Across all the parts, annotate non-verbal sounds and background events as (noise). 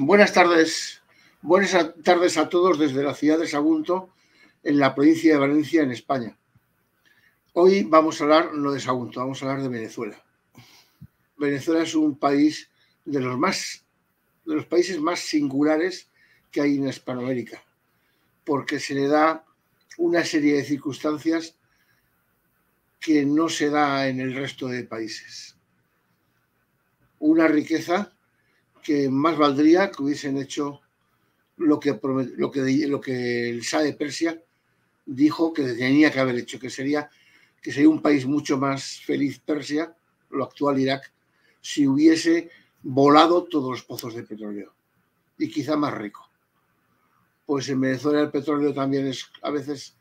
buenas tardes. Buenas tardes a todos desde la ciudad de Sagunto, en la provincia de Valencia, en España. Hoy vamos a hablar no de Sagunto, vamos a hablar de Venezuela. Venezuela es un país de los más de los países más singulares que hay en Hispanoamérica, porque se le da una serie de circunstancias que no se da en el resto de países. Una riqueza que más valdría que hubiesen hecho lo que, lo que, lo que el Shah de Persia dijo que tenía que haber hecho, que sería, que sería un país mucho más feliz Persia, lo actual Irak, si hubiese volado todos los pozos de petróleo y quizá más rico. Pues en Venezuela el petróleo también es a veces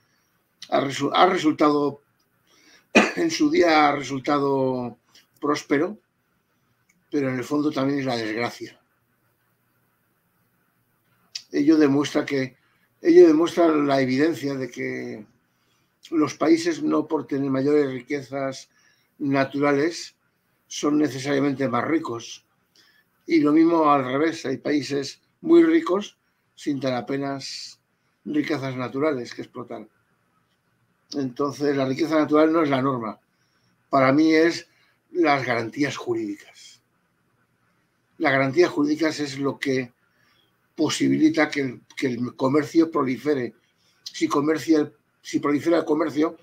ha, ha resultado (clears throat) en su día ha resultado próspero pero en el fondo también es la desgracia. Ello demuestra que ello demuestra la evidencia de que los países no por tener mayores riquezas naturales son necesariamente más ricos. Y lo mismo al revés, hay países muy ricos sin tan apenas riquezas naturales que explotan. Entonces, la riqueza natural no es la norma. Para mí es las garantías jurídicas la garantía jurídica es lo que posibilita que el, comercio prolifere. Si, comercia, si prolifera el comercio,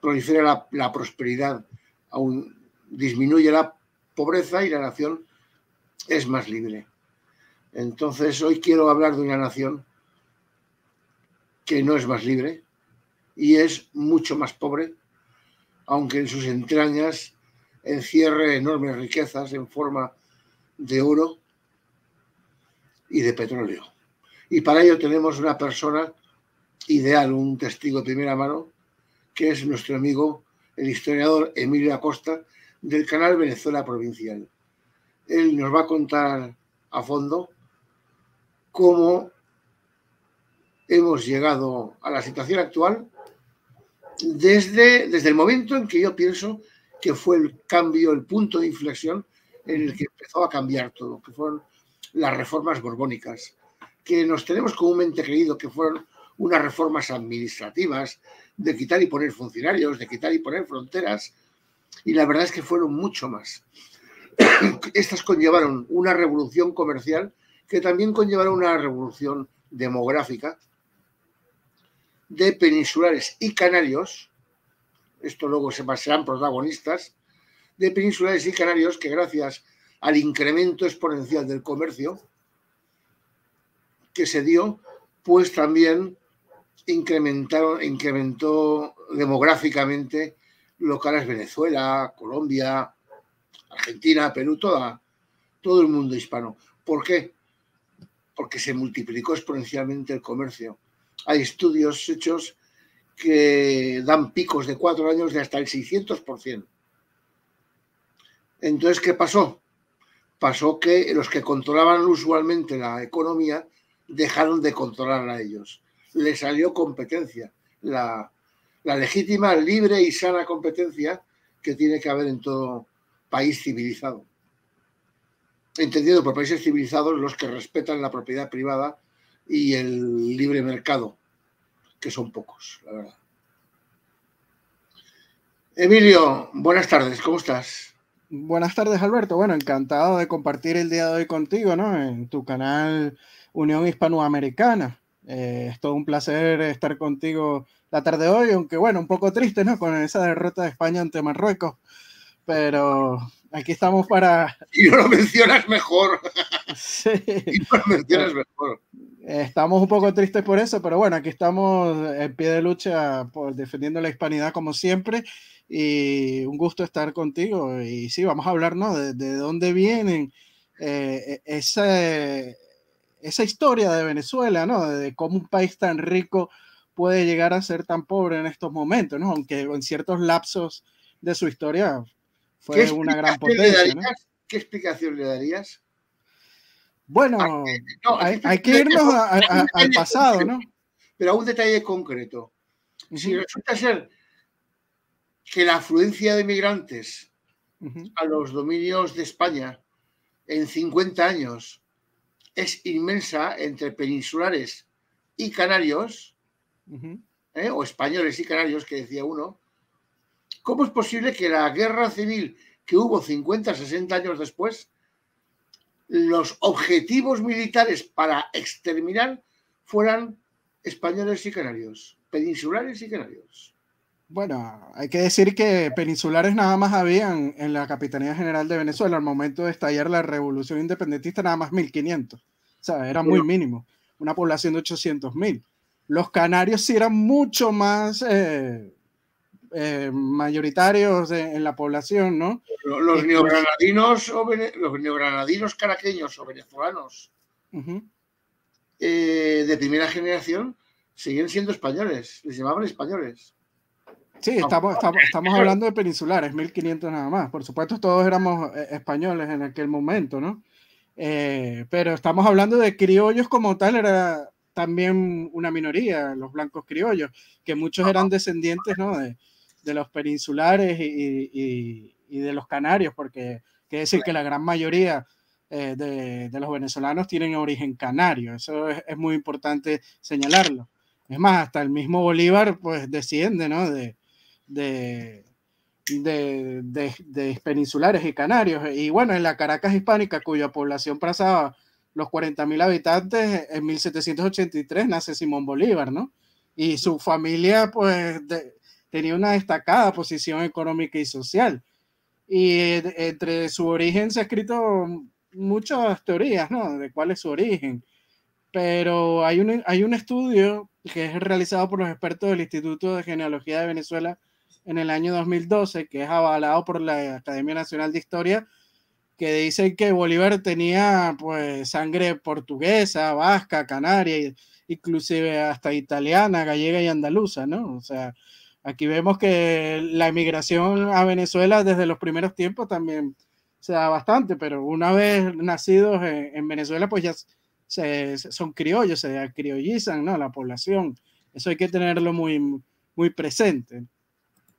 prolifera la, prosperidad, aún disminuye la pobreza y la nación es más libre. Entonces, hoy quiero hablar de una nación que no es más libre y es mucho más pobre, aunque en sus entrañas encierre enormes riquezas en forma de oro y de petróleo. Y para ello tenemos una persona ideal, un testigo de primera mano, que es nuestro amigo, el historiador Emilio Acosta, del canal Venezuela Provincial. Él nos va a contar a fondo cómo hemos llegado a la situación actual desde, desde el momento en que yo pienso que fue el cambio, el punto de inflexión en el que empezó a cambiar todo, que fueron las reformas borbónicas, que nos tenemos comúnmente creído que fueron unas reformas administrativas, de quitar y poner funcionarios, de quitar y poner fronteras, y la verdad es que fueron mucho más. (clears throat) Estas conllevaron una revolución comercial que también conllevaron una revolución demográfica de peninsulares y canarios, esto luego se serán protagonistas, de peninsulares y canarios que gracias al incremento exponencial del comercio que se dio, pues también incrementaron, incrementó demográficamente locales Venezuela, Colombia, Argentina, Perú, toda, todo el mundo hispano. ¿Por qué? Porque se multiplicó exponencialmente el comercio. Hay estudios hechos que dan picos de cuatro años de hasta el 600%. Entonces, ¿qué pasó? Pasó que los que controlaban usualmente la economía dejaron de controlar a ellos. Le salió competencia, la, legítima, libre y sana competencia que tiene que haber en todo país civilizado. Entendido por países civilizados los que respetan la propiedad privada y el libre mercado, que son pocos, la verdad. Emilio, buenas tardes, ¿cómo estás? Buenas tardes, Alberto. Bueno, encantado de compartir el día de hoy contigo, ¿no? En tu canal Unión Hispanoamericana. Eh, es todo un placer estar contigo la tarde de hoy, aunque bueno, un poco triste, ¿no? Con esa derrota de España ante Marruecos. Pero aquí estamos para... (laughs) Y no lo mencionas mejor. (laughs) Sí. Y no lo mencionas eh, mejor. Estamos un poco tristes por eso, pero bueno, aquí estamos en pie de lucha por defendiendo la hispanidad como siempre y un gusto estar contigo. Y sí, vamos a hablar ¿no? de, dónde vienen eh, e, esa, esa historia de Venezuela, ¿no? de cómo un país tan rico puede llegar a ser tan pobre en estos momentos, ¿no? aunque en ciertos lapsos de su historia fue una gran potencia. ¿Qué explicación le darías? Bueno, ah, eh, hay, que irnos al pasado, ¿no? Pero a un detalle concreto. Si resulta ser que la afluencia de migrantes a los dominios de España en 50 años es inmensa entre peninsulares y canarios, ¿eh? o españoles y canarios, que decía uno, ¿cómo es posible que la guerra civil que hubo 50, 60 años después, los objetivos militares para exterminar fueran españoles y canarios, peninsulares y canarios? Bueno, hay que decir que peninsulares nada más habían en la Capitanía General de Venezuela al momento de estallar la revolución independentista, nada más 1500. O sea, era muy mínimo. Una población de 800.000. mil. Los canarios sí eran mucho más eh, eh, mayoritarios en la población, ¿no? Este, los, neogranadinos, o los caraqueños o venezolanos eh, de primera generación siguen siendo españoles, les llamaban españoles. Sí, ah. estamos, estamos, hablando de peninsulares, 1500 nada más. Por supuesto, todos éramos eh, españoles en aquel momento, ¿no? Eh, pero estamos hablando de criollos como tal, era también una minoría, los blancos criollos, que muchos eran descendientes ¿no? de, los peninsulares y, y, y, de los canarios, porque quiere decir que la gran mayoría eh, de, de, los venezolanos tienen origen canario, eso es, es, muy importante señalarlo. Es más, hasta el mismo Bolívar pues desciende ¿no? de, de, de, de, peninsulares y canarios. Y bueno, en la Caracas hispánica, cuya población pasaba los 40.000 habitantes, en 1783 nace Simón Bolívar, ¿no? Y su familia, pues, tenía una destacada posición económica y social. Y entre su origen se ha escrito muchas teorías, ¿no? De cuál es su origen. Pero hay un, hay un estudio que es realizado por los expertos del Instituto de Genealogía de Venezuela en el año 2012, que es avalado por la Academia Nacional de Historia, que dice que Bolívar tenía pues sangre portuguesa, vasca, canaria, inclusive hasta italiana, gallega y andaluza, ¿no? O sea, aquí vemos que la emigración a Venezuela desde los primeros tiempos también se da bastante, pero una vez nacidos en, Venezuela, pues ya se, son criollos, se criollizan, ¿no? La población. Eso hay que tenerlo muy, muy presente.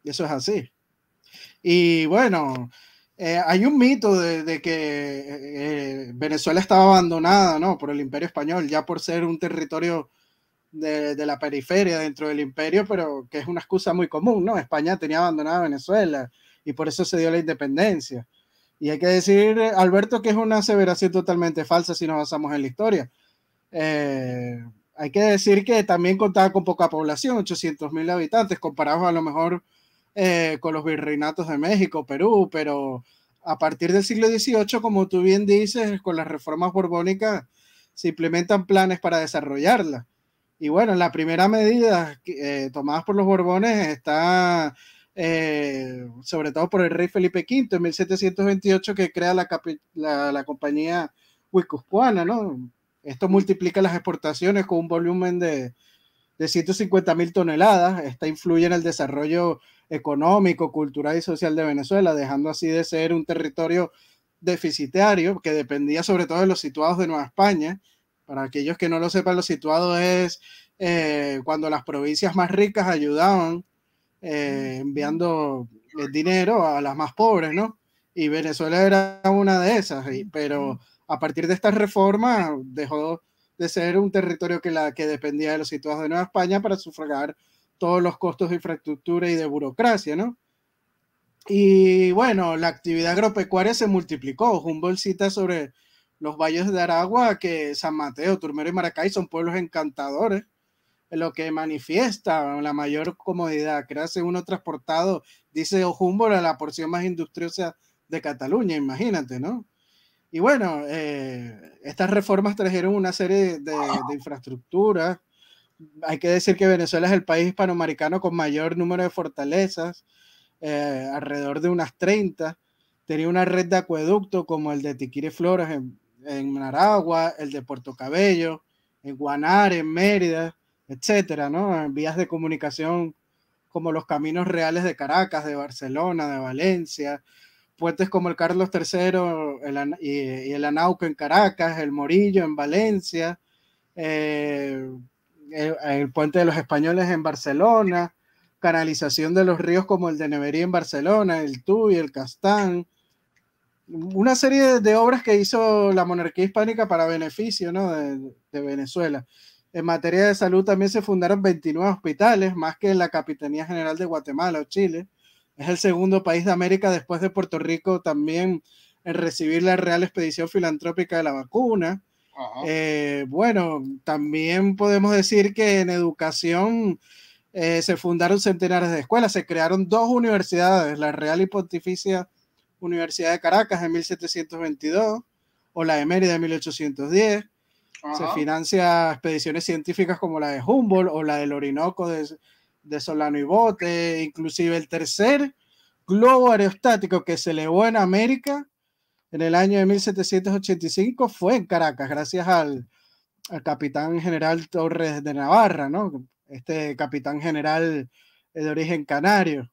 Eso es así. Y bueno, eh, hay un mito de, que eh, Venezuela estaba abandonada ¿no? por el imperio español, ya por ser un territorio de, la periferia dentro del imperio, pero que es una excusa muy común, ¿no? España tenía abandonada Venezuela y por eso se dio la independencia. Y hay que decir, Alberto, que es una aseveración totalmente falsa si nos basamos en la historia. Eh, hay que decir que también contaba con poca población, 800 mil habitantes, comparados a lo mejor eh, con los virreinatos de México, Perú, pero a partir del siglo XVIII, como tú bien dices, con las reformas borbónicas se implementan planes para desarrollarla. Y bueno, la primera medida eh, tomada por los borbones está eh, sobre todo por el rey Felipe V en 1728 que crea la, la, compañía Huicuspuana, ¿no? Esto multiplica las exportaciones con un volumen de, de 150 mil toneladas. Esta influye en el desarrollo económico, cultural y social de Venezuela, dejando así de ser un territorio deficitario que dependía sobre todo de los situados de Nueva España. Para aquellos que no lo sepan, los situados es eh, cuando las provincias más ricas ayudaban eh, enviando el eh, dinero a las más pobres, ¿no? Y Venezuela era una de esas, pero a partir de esta reforma dejó de ser un territorio que, la, que dependía de los situados de Nueva España para sufragar todos los costos de infraestructura y de burocracia, ¿no? Y bueno, la actividad agropecuaria se multiplicó. Humboldt cita sobre los valles de Aragua que San Mateo, Turmero y Maracay son pueblos encantadores, lo que manifiesta la mayor comodidad. hace uno transportado, dice Humboldt, a la porción más industriosa de Cataluña, imagínate, ¿no? Y bueno, eh, estas reformas trajeron una serie de, de infraestructuras hay que decir que Venezuela es el país hispanoamericano con mayor número de fortalezas, eh, alrededor de unas 30. Tenía una red de acueducto como el de Tiquire Flores en, en Naragua, el de Puerto Cabello, en Guanare, en Mérida, etcétera, ¿no? En vías de comunicación como los caminos reales de Caracas, de Barcelona, de Valencia, puentes como el Carlos III y, el Anauco en Caracas, el Morillo en Valencia, eh, eh, el, puente de los españoles en Barcelona, canalización de los ríos como el de Neverí en Barcelona, el Tuy, el Castán, una serie de obras que hizo la monarquía hispánica para beneficio de, Venezuela. En materia de salud también se fundaron 29 hospitales, más que en la Capitanía General de Guatemala o Chile. Es el segundo país de América después de Puerto Rico también en recibir la Real Expedición Filantrópica de la Vacuna. Eh, bueno, también podemos decir que en educación eh, se fundaron centenares de escuelas, se crearon dos universidades, la Real y Pontificia Universidad de Caracas en 1722 o la de Mérida en 1810. Se financia expediciones científicas como la de Humboldt o la del Orinoco de, de Solano y Bote, inclusive el tercer globo aerostático que se elevó en América en el año de 1785 fue en Caracas, gracias al, capitán general Torres de Navarra, ¿no? Este capitán general eh, de origen canario.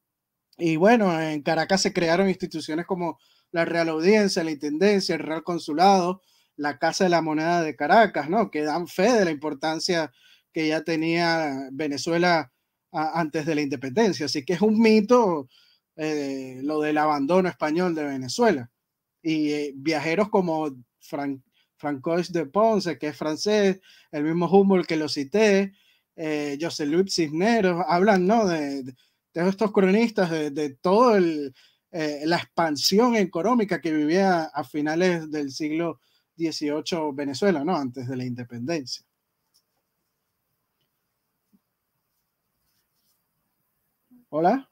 Y bueno, en Caracas se crearon instituciones como la Real Audiencia, la Intendencia, el Real Consulado, la Casa de la Moneda de Caracas, ¿no? Que dan fe de la importancia que ya tenía Venezuela antes de la independencia. Así que es un mito eh, lo del abandono español de Venezuela y eh, viajeros como Francois de Ponce, que es francés, el mismo Humboldt que lo cité, eh, José Luis Cisneros, hablan ¿no? de, estos cronistas, de, de todo eh, la expansión económica que vivía a finales del siglo XVIII Venezuela, ¿no? antes de la independencia. Hola.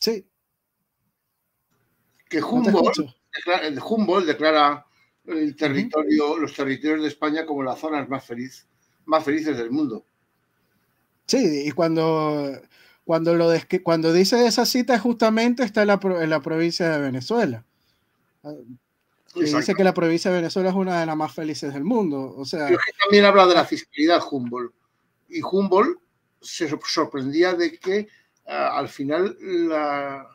Sí que Humboldt, declara, el Humboldt declara el territorio, los territorios de España como las zonas más, feliz, más felices del mundo. Sí, y cuando, cuando, lo de, cuando dice esa cita justamente está en la, provincia de Venezuela. Ah, dice que la provincia de Venezuela es una de las más felices del mundo. O sea, también habla de la fiscalidad Humboldt. Y Humboldt se sorprendía de que ah, al final la,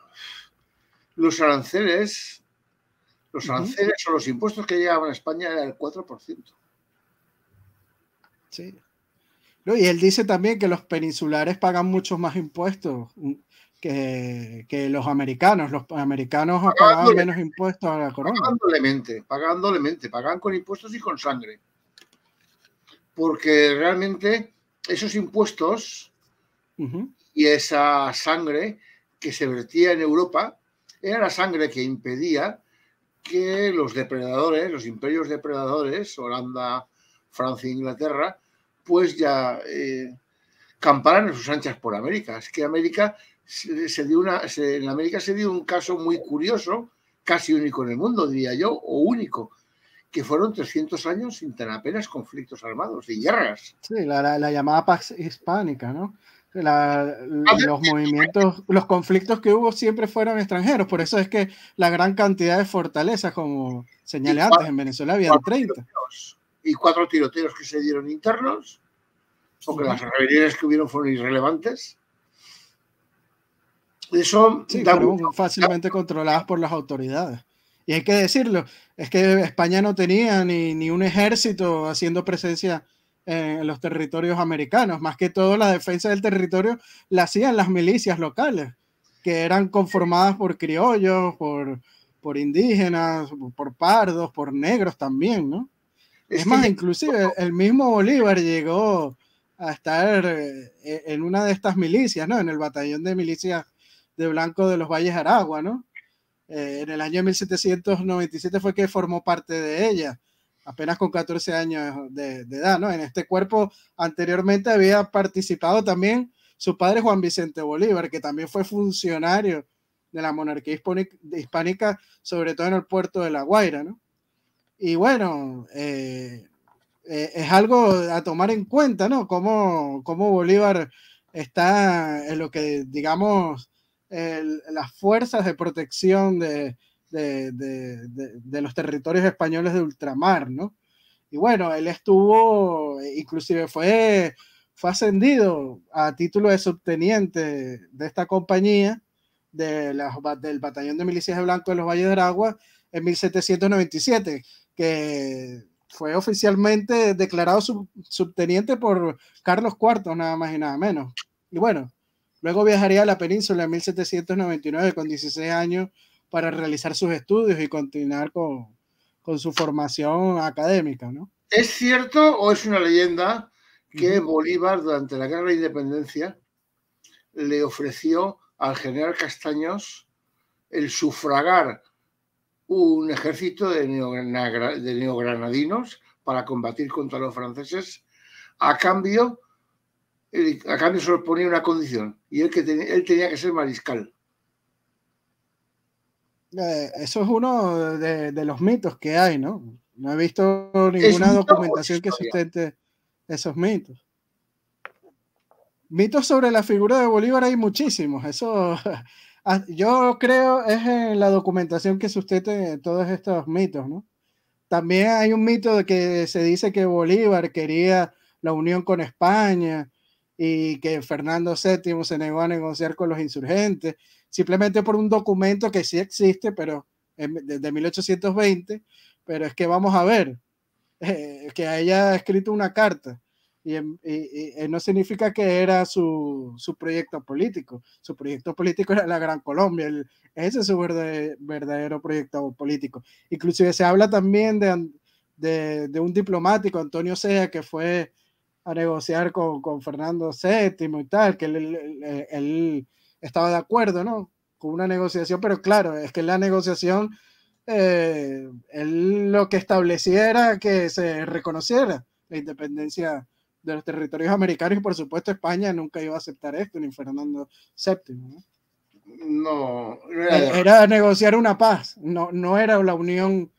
los aranceles, los aranceles son o los impuestos que llegaban a España era el 4%. Sí. y él dice también que los peninsulares pagan muchos más impuestos que, los americanos. Los americanos pagan menos impuestos a la corona. pagándole mente, pagan con impuestos y con sangre. Porque realmente esos impuestos y esa sangre que se vertía en Europa era la sangre que impedía que los depredadores, los imperios depredadores, Holanda, Francia e Inglaterra, pues ya eh, camparan en sus anchas por América. Es que América se, dio una, en América se dio un caso muy curioso, casi único en el mundo, diría yo, o único, que fueron 300 años sin tan apenas conflictos armados y guerras. Sí, la, llamada Paz Hispánica, ¿no? los movimientos, los conflictos que hubo siempre fueron extranjeros, por eso es que la gran cantidad de fortalezas, como señalé antes, en Venezuela había 30. y cuatro tiroteos que se dieron internos, aunque las rebeliones que hubieron fueron irrelevantes. Eso sí, fácilmente controladas por las autoridades. Y hay que decirlo, es que España no tenía ni, ni un ejército haciendo presencia eh, en los territorios americanos. Más que todo, la defensa del territorio la hacían las milicias locales, que eran conformadas por criollos, por, indígenas, por pardos, por negros también, ¿no? Es más, inclusive el mismo Bolívar llegó a estar eh, en una de estas milicias, ¿no? En el batallón de milicias de Blanco de los Valles Aragua, ¿no? Eh, en el año 1797 fue que formó parte de ella apenas con 14 años de, edad, ¿no? En este cuerpo anteriormente había participado también su padre Juan Vicente Bolívar, que también fue funcionario de la monarquía hispánica, sobre todo en el puerto de La Guaira, ¿no? Y bueno, eh, eh, es algo a tomar en cuenta, ¿no? Cómo, Bolívar está en lo que, digamos, las fuerzas de protección de, de, los territorios españoles de ultramar, ¿no? Y bueno, él estuvo, e inclusive fue, fue ascendido a título de subteniente de esta compañía de del batallón de milicias de Blanco de los Valles de Aragua en 1797, que fue oficialmente declarado subteniente por Carlos IV, nada más y nada menos. Y bueno, luego viajaría a la península en 1799 con 16 años para realizar sus estudios y continuar con, su formación académica, ¿no? ¿Es cierto o es una leyenda que Bolívar durante la Guerra de Independencia le ofreció al general Castaños el sufragar un ejército de, neogranadinos para combatir contra los franceses. A cambio, a cambio se le ponía una condición, y él, que él tenía que ser mariscal. Eh, eso es uno de, los mitos que hay, ¿no? No he visto ninguna documentación que sustente esos mitos. Mitos sobre la figura de Bolívar hay muchísimos. Eso (laughs) ah, yo creo es la documentación que sustente todos estos mitos, ¿no? También hay un mito de que se dice que Bolívar quería la unión con España y que Fernando VII se negó a negociar con los insurgentes simplemente por un documento que sí existe, pero de 1820, pero es que vamos a ver (laughs) eh, que que ha escrito una carta. Y, eh, no significa que era su, proyecto político. Su proyecto político era la Gran Colombia. ese es su verdadero, proyecto político. Inclusive se habla también de, de, un diplomático, Antonio Sea, que fue a negociar con, Fernando VII y tal, que él estaba de acuerdo, ¿no? Con una negociación, pero claro, es que la negociación, eh, lo que estableciera que se reconociera la independencia de los territorios americanos y por supuesto España nunca iba a aceptar esto, ni Fernando VII. ¿no? Eh, era, negociar una paz, no, no era la unión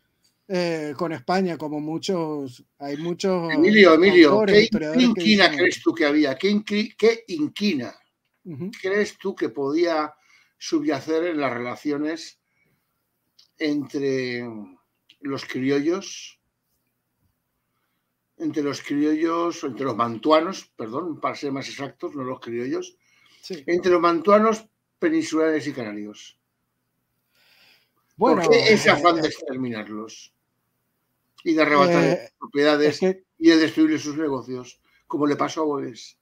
eh, con España, como muchos, hay muchos... Emilio, Emilio, ¿qué, inquina crees tú que había? qué inquina? crees tú que podía subyacer en las relaciones entre los criollos, entre los criollos, entre los mantuanos, perdón, para ser más exactos, no los criollos, entre los mantuanos, peninsulares y canarios? Bueno, ese eh, afán de eh, exterminarlos? Y de eh, arrebatar propiedades y de destruir sus negocios, como le pasó a Boves.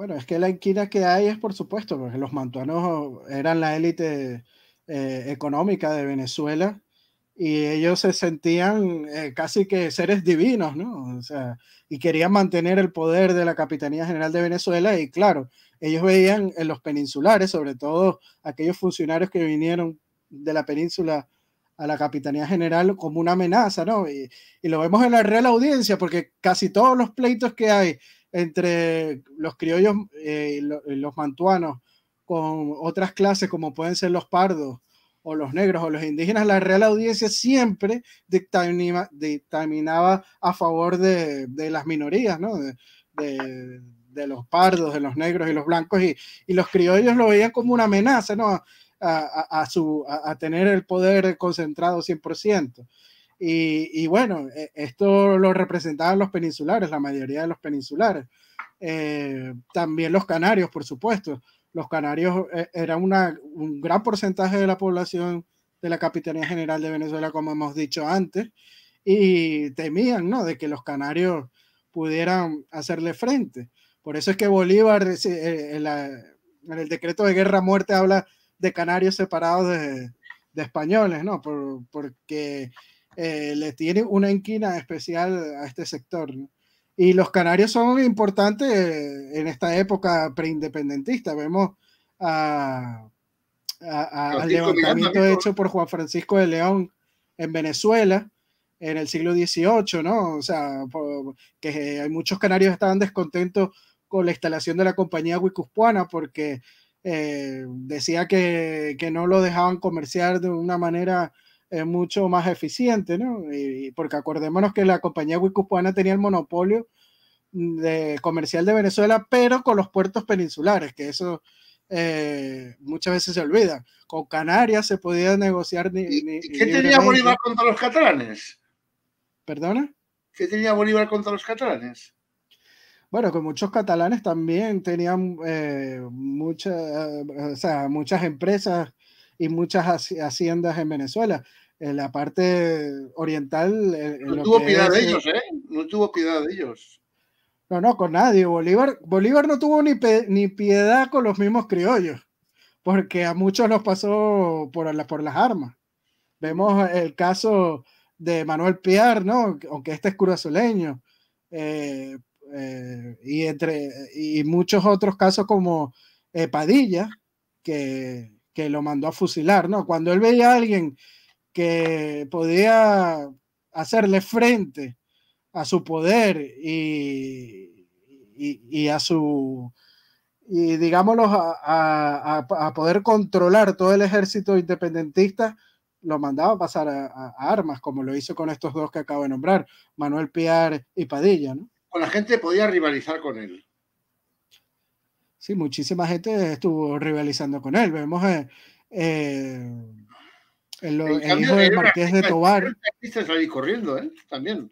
Bueno, es que la inquina que hay es por supuesto, porque los mantuanos eran la élite eh, económica de Venezuela y ellos se sentían eh, casi que seres divinos, ¿no? O sea, y querían mantener el poder de la Capitanía General de Venezuela y claro, ellos veían en los peninsulares, sobre todo aquellos funcionarios que vinieron de la península a la Capitanía General como una amenaza, ¿no? y lo vemos en la Real Audiencia, porque casi todos los pleitos que hay entre los criollos, eh, y los mantuanos, con otras clases como pueden ser los pardos o los negros o los indígenas, la Real Audiencia siempre dictaminaba a favor de, las minorías, ¿no? De, los pardos, de los negros y los blancos, y, los criollos lo veían como una amenaza, ¿no? A, a, tener el poder concentrado 100%. Y, bueno, e, esto lo representaban los peninsulares, la mayoría de los peninsulares. Eh, también los canarios, por supuesto. Los canarios eh, eran una, un gran porcentaje de la población de la Capitanía General de Venezuela, como hemos dicho antes, y temían, ¿no?, de que los canarios pudieran hacerle frente. Por eso es que Bolívar, eh, en, el decreto de guerra-muerte, habla de canarios separados de, españoles, ¿no? Por, porque eh, le tiene una inquina especial a este sector. Y los canarios son importantes eh, en esta época preindependentista. Vemos al levantamiento hecho por Juan Francisco de León en Venezuela en el siglo XVIII, ¿no? O sea, que eh, hay muchos canarios estaban descontentos con la instalación de la compañía Guipuzcoana porque decía que, que, no lo dejaban comerciar de una manera es mucho más eficiente, ¿no? Y, porque acordémonos que la compañía cubana tenía el monopolio de, comercial de Venezuela, pero con los puertos peninsulares, que eso eh, muchas veces se olvida. Con Canarias se podía negociar. Ni, ¿Y, ¿Qué tenía Bolívar contra los catalanes? ¿Perdona? ¿Qué tenía Bolívar contra los catalanes? Bueno, con muchos catalanes también tenían eh, eh, muchas empresas y muchas haciendas en Venezuela. En la parte oriental... no tuvo piedad de eh, ellos, ¿eh? No tuvo piedad de ellos. No, no, con nadie. Bolívar, Bolívar no tuvo ni, ni piedad con los mismos criollos, porque a muchos los pasó por, por las armas. Vemos el caso de Manuel Piar, ¿no? Aunque este es curazoleño. Eh, eh, y entre y muchos otros casos como Padilla, que, que lo mandó a fusilar, ¿no? Cuando él veía a alguien que podía hacerle frente a su poder y, a su, y digámoslo, a, poder controlar todo el ejército independentista, lo mandaba a pasar a, armas, como lo hizo con estos dos que acabo de nombrar, Manuel Piar y Padilla, ¿no? Con la gente podía rivalizar con él sí, muchísima gente estuvo rivalizando con él. Vemos eh, eh, el, hijo de Marqués de Tobar. Era un artista salir corriendo, ¿eh? También.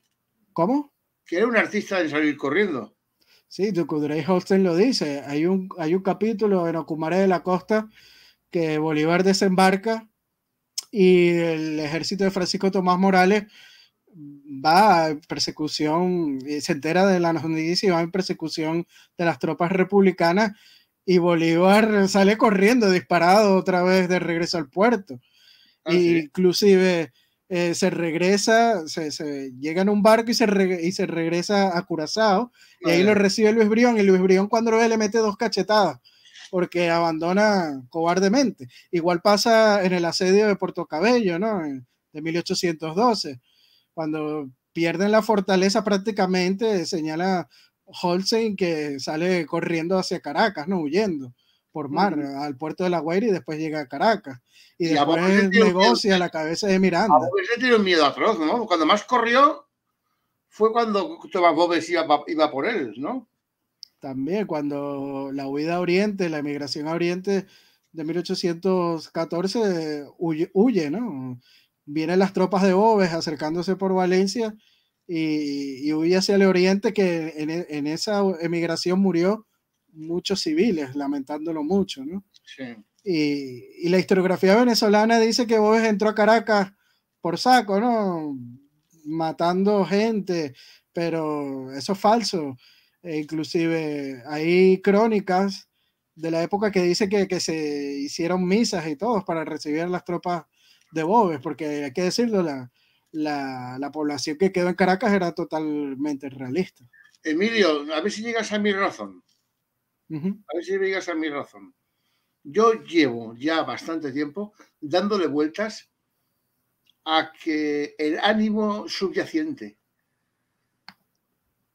¿Cómo? Que era un artista de salir corriendo. Sí, Ducudrey Hostel lo dice. Hay un, hay un capítulo en Ocumare de la Costa que Bolívar desembarca y el ejército de Francisco Tomás Morales va a persecución, eh, se entera de la noticia y va en persecución de las tropas republicanas y Bolívar sale corriendo disparado otra vez de regreso al puerto. Ah, Inclusive eh, se regresa, se, llega en un barco y se, y se regresa a Curazao y ahí lo recibe Luis Brión y Luis Brión cuando lo ve le mete dos cachetadas porque abandona cobardemente. Igual pasa en el asedio de Puerto Cabello, ¿no? De 1812 cuando pierden la fortaleza prácticamente, señala Holstein que sale corriendo hacia Caracas, no huyendo por mar al puerto de La Guaira y después llega a Caracas. Y, después negocia la cabeza de Miranda. A veces tiene un miedo atroz, ¿no? Cuando más corrió fue cuando Tomás Bobes iba, por él, ¿no? También cuando la huida a Oriente, la emigración a Oriente de 1814 huye, huye ¿no? vienen las tropas de Boves acercándose por Valencia y, y huye hacia el oriente, que en, en, esa emigración murió muchos civiles, lamentándolo mucho, ¿no? Sí. Y, y, la historiografía venezolana dice que Boves entró a Caracas por saco, ¿no? Matando gente, pero eso es falso. E inclusive hay crónicas de la época que dice que, que se hicieron misas y todos para recibir a las tropas de Bobes, porque hay que decirlo, la, población que quedó en Caracas era totalmente realista. Emilio, a ver si llegas a mi razón. A ver si llegas a mi razón. Yo llevo ya bastante tiempo dándole vueltas a que el ánimo subyacente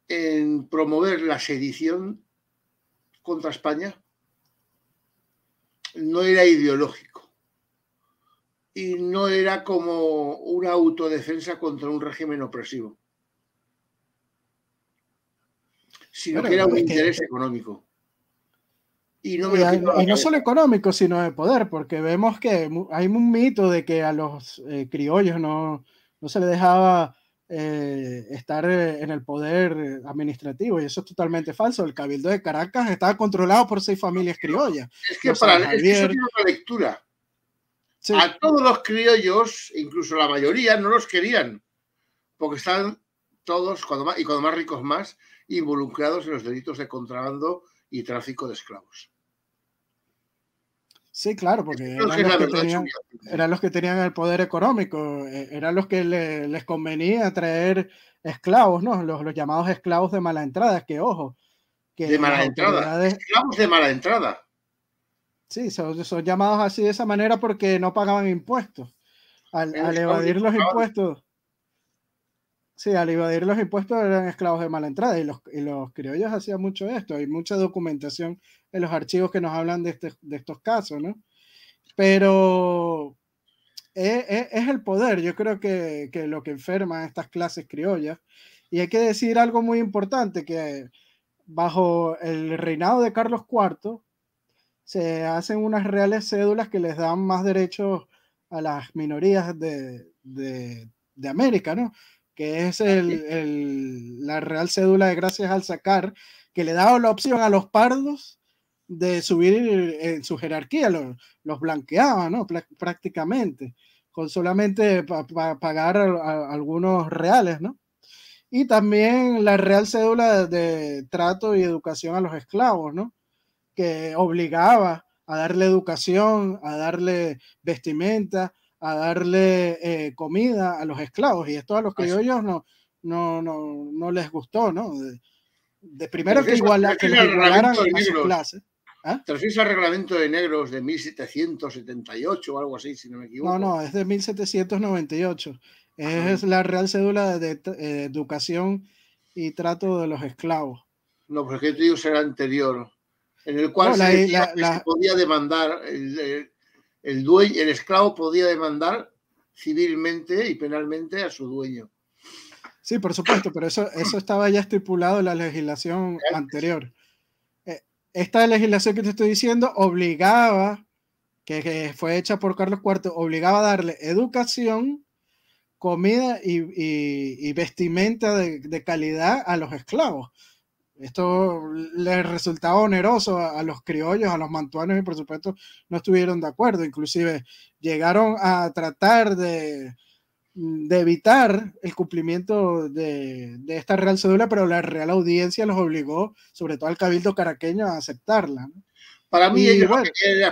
en promover la sedición contra España no era ideológico y no era como una autodefensa contra un régimen opresivo, sino que era un interés económico. Y no, solo económico, sino de poder, porque vemos que hay un mito de que a los eh, criollos no, no se les dejaba eh, estar eh, en el poder administrativo, y eso es totalmente falso. El Cabildo de Caracas estaba controlado por seis familias criollas. Es que, para, una lectura. A todos los criollos, incluso la mayoría, no los querían, porque están todos, cuando y cuando más ricos más, involucrados en los delitos de contrabando y tráfico de esclavos. Sí, claro, porque eran los, que tenían, el poder económico, e, eran los que les convenía traer esclavos, ¿no? Los, llamados esclavos de mala entrada, que ojo. Que de mala entrada. Esclavos de mala entrada. Sí, son, llamados así de esa manera porque no pagaban impuestos. Al, evadir los impuestos. Sí, al evadir los impuestos eran esclavos de mala entrada y los, criollos hacían mucho esto. Hay mucha documentación en los archivos que nos hablan de, este, estos casos, ¿no? Pero e, e, es, el poder, yo creo que, que lo que enferma a estas clases criollas. Y hay que decir algo muy importante, que bajo el reinado de Carlos IV, se hacen unas reales cédulas que les dan más derechos a las minorías de, de, América, ¿no? Que es la real cédula de gracias al sacar, que le daba la opción a los pardos de subir en su jerarquía, los, blanqueaba, ¿no? Prácticamente, con solamente para pagar algunos reales, ¿no? Y también la real cédula de trato y educación a los esclavos, ¿no? que obligaba a darle educación, a darle vestimenta, a darle eh, comida a los esclavos. Y esto a los criollos no, no, no, no les gustó, ¿no? De, primero que, igual que igualaran a sus clases. ¿Eh? reglamento de negros de 1778 o algo así, si no me equivoco. No, no, es de 1798. Es la Real Cédula de, eh, Educación y Trato de los Esclavos. No, porque yo te anterior en el cual se podía demandar, el, dueño, el esclavo podía demandar civilmente y penalmente a su dueño. Sí, por supuesto, pero eso, eso estaba ya estipulado en la legislación anterior. Eh, esta legislación que te estoy diciendo obligaba, que, fue hecha por Carlos IV, obligaba a darle educación, comida y, vestimenta de, de calidad a los esclavos esto les resultaba oneroso a, los criollos, a los mantuanos y por supuesto no estuvieron de acuerdo. Inclusive llegaron a tratar de, mm, evitar el cumplimiento de, esta Real Cédula, pero la Real Audiencia los obligó, sobre todo al Cabildo Caraqueño, a aceptarla. Para mí, ellos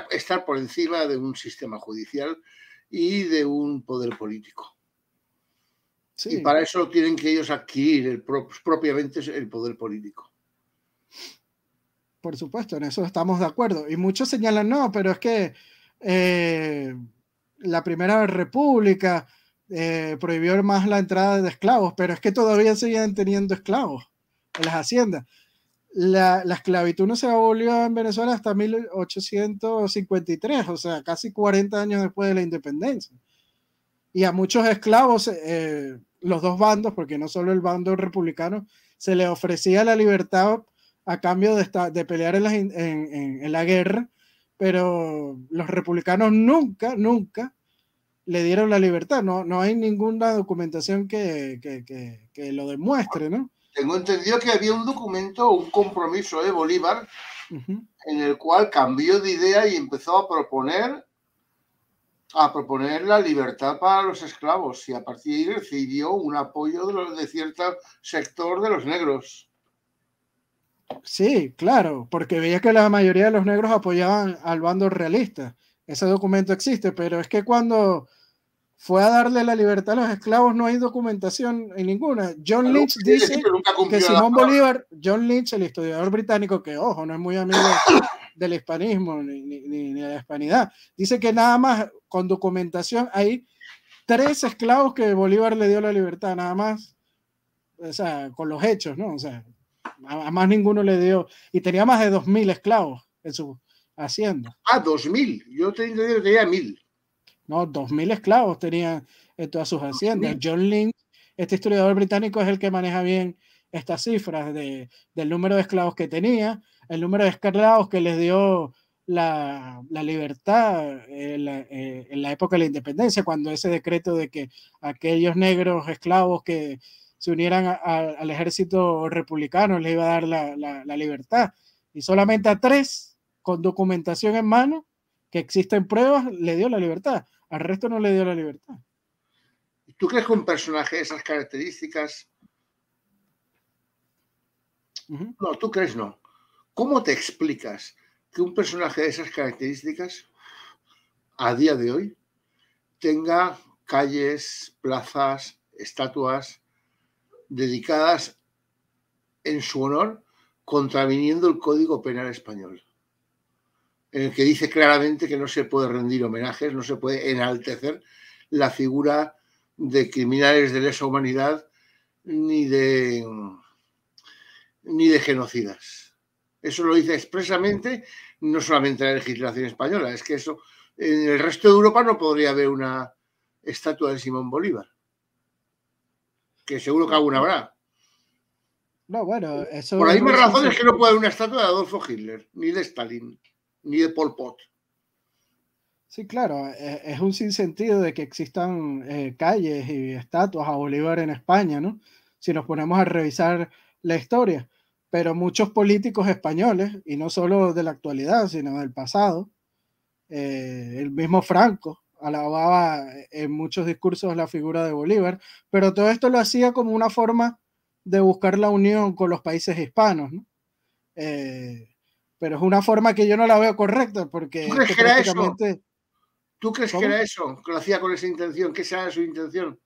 estar por encima de un sistema judicial y de un poder político. Y para eso tienen que ellos adquirir el propiamente el poder político por supuesto, en eso estamos de acuerdo. Y muchos señalan, no, pero es que eh, la Primera República eh, prohibió más la entrada de esclavos, pero es que todavía siguen teniendo esclavos en las haciendas. La, esclavitud no se abolió en Venezuela hasta 1853, o sea, casi 40 años después de la independencia. Y a muchos esclavos, eh, los dos bandos, porque no solo el bando republicano, se le ofrecía la libertad a cambio de, pelear en la, guerra, pero los republicanos nunca, nunca le dieron la libertad. No, no hay ninguna documentación que, lo demuestre, ¿no? Tengo entendido que había un documento, un compromiso de Bolívar, en el cual cambió de idea y empezó a proponer a proponer la libertad para los esclavos y a partir de ahí recibió un apoyo de, los, de cierto sector de los negros. Sí, claro, porque veía que la mayoría de los negros apoyaban al bando realista. Ese documento existe, pero es que cuando fue a darle la libertad a los esclavos no hay documentación en ninguna. John Lynch dice que Simón Bolívar, John Lynch, el historiador británico, que ojo, no es muy amigo (coughs) del hispanismo ni, ni de la hispanidad, dice que nada más con documentación hay tres esclavos que Bolívar le dio la libertad, nada más o sea, con los hechos, ¿no? O sea, a, más ninguno le dio. Y tenía más de 2.000 esclavos en su hacienda. Ah, 2.000. Yo tenía, que tenía 1.000. No, 2.000 esclavos tenía en todas sus haciendas. John Lynn, este historiador británico, es el que maneja bien estas cifras del número de esclavos que tenía, el número de esclavos que les dio la, libertad eh, en la, época de la independencia, cuando ese decreto de que aquellos negros esclavos que se unieran al ejército republicano, le iba a dar la, libertad. Y solamente a tres, con documentación en mano, que existen pruebas, le dio la libertad. Al resto no le dio la libertad. ¿Tú crees que un personaje de esas características... No, tú crees no. ¿Cómo te explicas que un personaje de esas características, a día de hoy, tenga calles, plazas, estatuas, dedicadas en su honor contraviniendo el Código Penal Español, en el que dice claramente que no se puede rendir homenajes, no se puede enaltecer la figura de criminales de lesa humanidad ni de, ni de genocidas. Eso lo dice expresamente no solamente la legislación española, es que eso en el resto de Europa no podría haber una estatua de Simón Bolívar que seguro que alguna habrá. No, bueno, eso. Por ahí misma razón que no puede haber una estatua de Adolfo Hitler, ni de Stalin, ni de Pol Pot. Sí, claro, eh, es un sinsentido de que existan eh, calles y estatuas a Bolívar en España, ¿no? Si nos ponemos a revisar la historia. Pero muchos políticos españoles, y no solo de la actualidad, sino del pasado, eh, el mismo Franco, alababa eh, en muchos discursos la figura de Bolívar, pero todo esto lo hacía como una forma de buscar la unión con los países hispanos, eh, pero es una forma que yo no la veo correcta porque... ¿Tú crees que, era eso? ¿Tú crees que era eso? Que lo hacía con esa intención, qué sea su intención.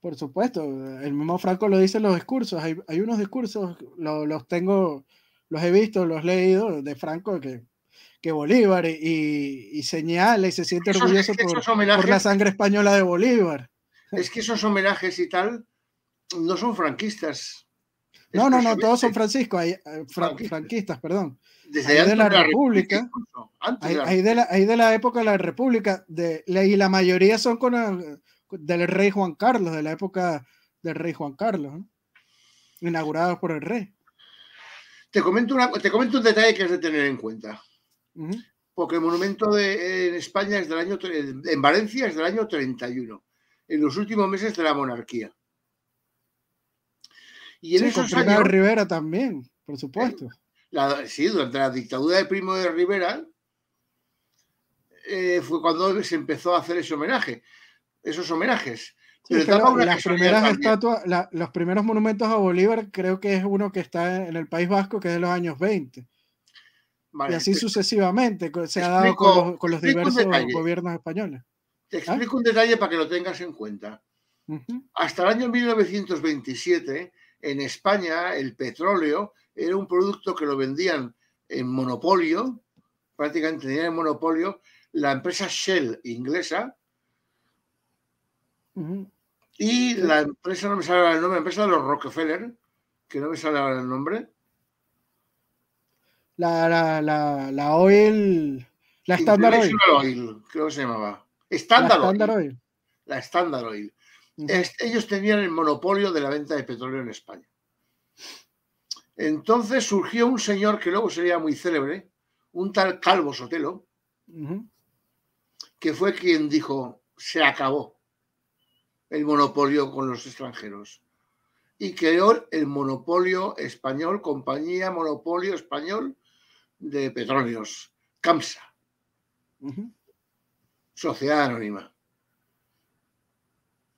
Por supuesto, el mismo Franco lo dice en los discursos, hay, unos discursos, los tengo, los he visto, los he leído de Franco que Bolívar y, señala y se siente orgulloso por, la sangre española de Bolívar. Es que esos homenajes y tal no son franquistas. No, no, no, todos son Francisco, eh, franquistas, perdón. Desde de la, República, de la... época de la República, y la mayoría son con del rey Juan Carlos, de la época del rey Juan Carlos, inaugurados por el rey. Te comento, te comento un detalle que has de tener en cuenta. Porque el monumento de, en España es del año, en Valencia es del año 31, en los últimos meses de la monarquía. Y en esos años, Rivera también, por supuesto. Eh, sí, durante la dictadura de Primo de Rivera eh, fue cuando se empezó a hacer ese homenaje, esos homenajes. las primeras los primeros monumentos a Bolívar creo que es uno que está en el País Vasco, que es de los años 20 y así sucesivamente se ha dado con los, diversos gobiernos españoles. Te ¿Ah? explico un detalle para que lo tengas en cuenta. Hasta el año 1927, en España, el petróleo era un producto que lo vendían en monopolio, prácticamente tenía en monopolio, la empresa Shell inglesa y la empresa, no me sale el nombre, la empresa de los Rockefeller, que no me sale el nombre, la, la, la, Oil. La Standard Oil. Creo que se llamaba. Standard, Oil. La Standard Oil. Ellos tenían el monopolio de la venta de petróleo en España. Entonces surgió un señor que luego sería muy célebre, un tal Calvo Sotelo, que fue quien dijo, se acabó el monopolio con los extranjeros. Y creó el monopolio español, compañía monopolio español de Petróleos, CAMSA, Sociedad Anónima.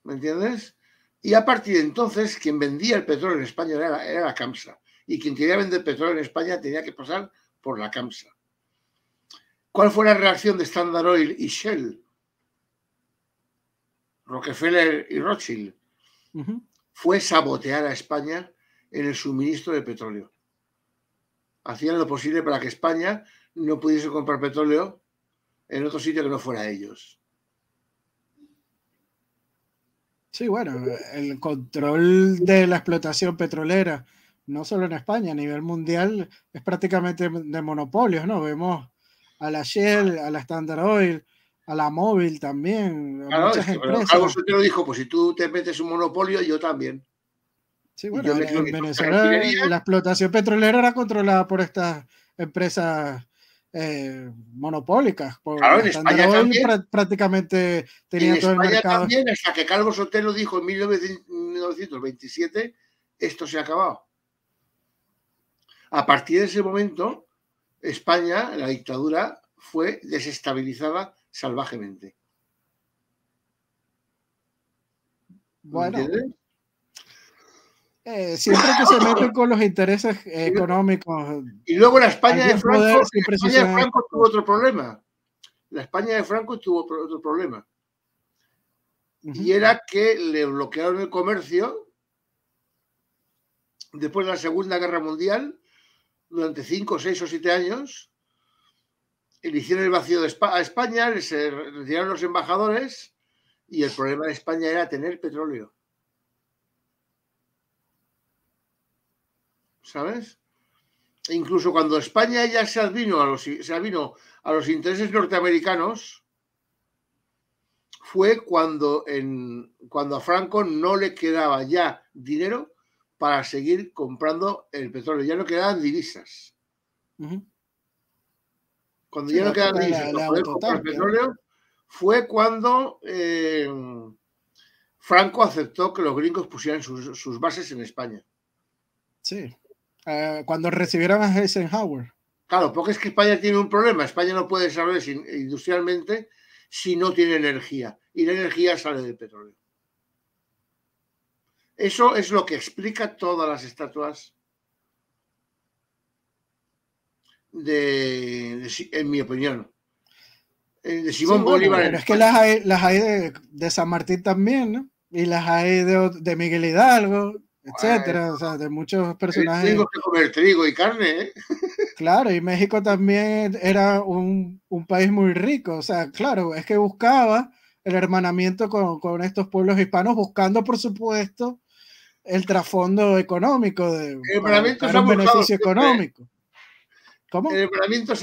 ¿Me entiendes? Y a partir de entonces, quien vendía el petróleo en España era la, era la CAMSA. Y quien quería vender petróleo en España tenía que pasar por la CAMSA. ¿Cuál fue la reacción de Standard Oil y Shell? Rockefeller y Rothschild. Fue sabotear a España en el suministro de petróleo hacían lo posible para que España no pudiese comprar petróleo en otro sitio que no fuera ellos. Sí, bueno, el control de la explotación petrolera, no solo en España, a nivel mundial, es prácticamente de monopolios, ¿no? Vemos a la Shell, a la Standard Oil, a la Móvil también. Claro, algo se te lo dijo, pues si tú te metes un monopolio, yo también. Sí, bueno, en, Venezuela la, explotación petrolera era controlada por estas empresas eh, monopólicas. en España también. prácticamente tenía todo el mercado. También, hasta que Carlos Sotelo dijo en 1927, esto se ha acabado. A partir de ese momento, España, la dictadura, fue desestabilizada salvajemente. Bueno, eh, siempre que se (laughs) meten con los intereses eh, económicos. Y luego la España de Franco, tuvo otro problema. La España de Franco tuvo otro problema. Y era que le bloquearon el comercio después de la Segunda Guerra Mundial durante 5, 6 o 7 años. Le hicieron el vacío de España, a España, le eh, retiraron los embajadores y el problema de España era tener petróleo. ¿sabes? E incluso cuando España ya se advino a los, a los intereses norteamericanos, fue cuando, en, cuando a Franco no le quedaba ya dinero para seguir comprando el petróleo, ya no quedaban divisas. Cuando ya no quedaban divisas para comprar petróleo, fue cuando eh, Franco aceptó que los gringos pusieran sus, sus bases en España. Sí, eh, cuando recibieron a Eisenhower. Claro, porque es que España tiene un problema. España no puede desarrollarse industrialmente si no tiene energía. Y la energía sale del petróleo. Eso es lo que explica todas las estatuas de, en mi opinión, eh, de Simón Bolívar. es que las hay, de, San Martín también, ¿no? Y las hay de Miguel Hidalgo etcétera, o sea, de muchos eh, personajes. El que comer trigo y carne, ¿eh? Claro, y México también era un, país muy rico, o sea, claro, es que buscaba el hermanamiento con, con estos pueblos hispanos, buscando, por supuesto, el trasfondo económico, de, económico. El hermanamiento se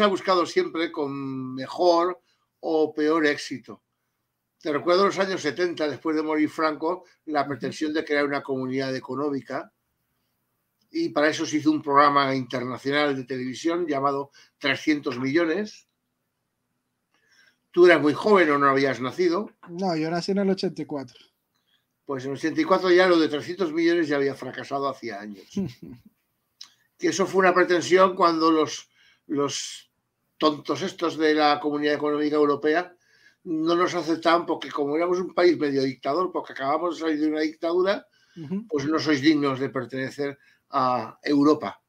ha buscado siempre con mejor o peor éxito. Te recuerdo los años 70, después de morir Franco, la pretensión de crear una comunidad económica y para eso se hizo un programa internacional de televisión llamado 300 millones. Tú eras muy joven o no habías nacido. No, yo nací en el 84. Pues en el 84 ya lo de 300 millones ya había fracasado hacía años. (laughs) que eso fue una pretensión cuando los, los tontos estos de la Comunidad Económica Europea no nos aceptan porque como éramos un país medio dictador, porque acabamos de salir de una dictadura, pues no sois dignos de pertenecer a Europa.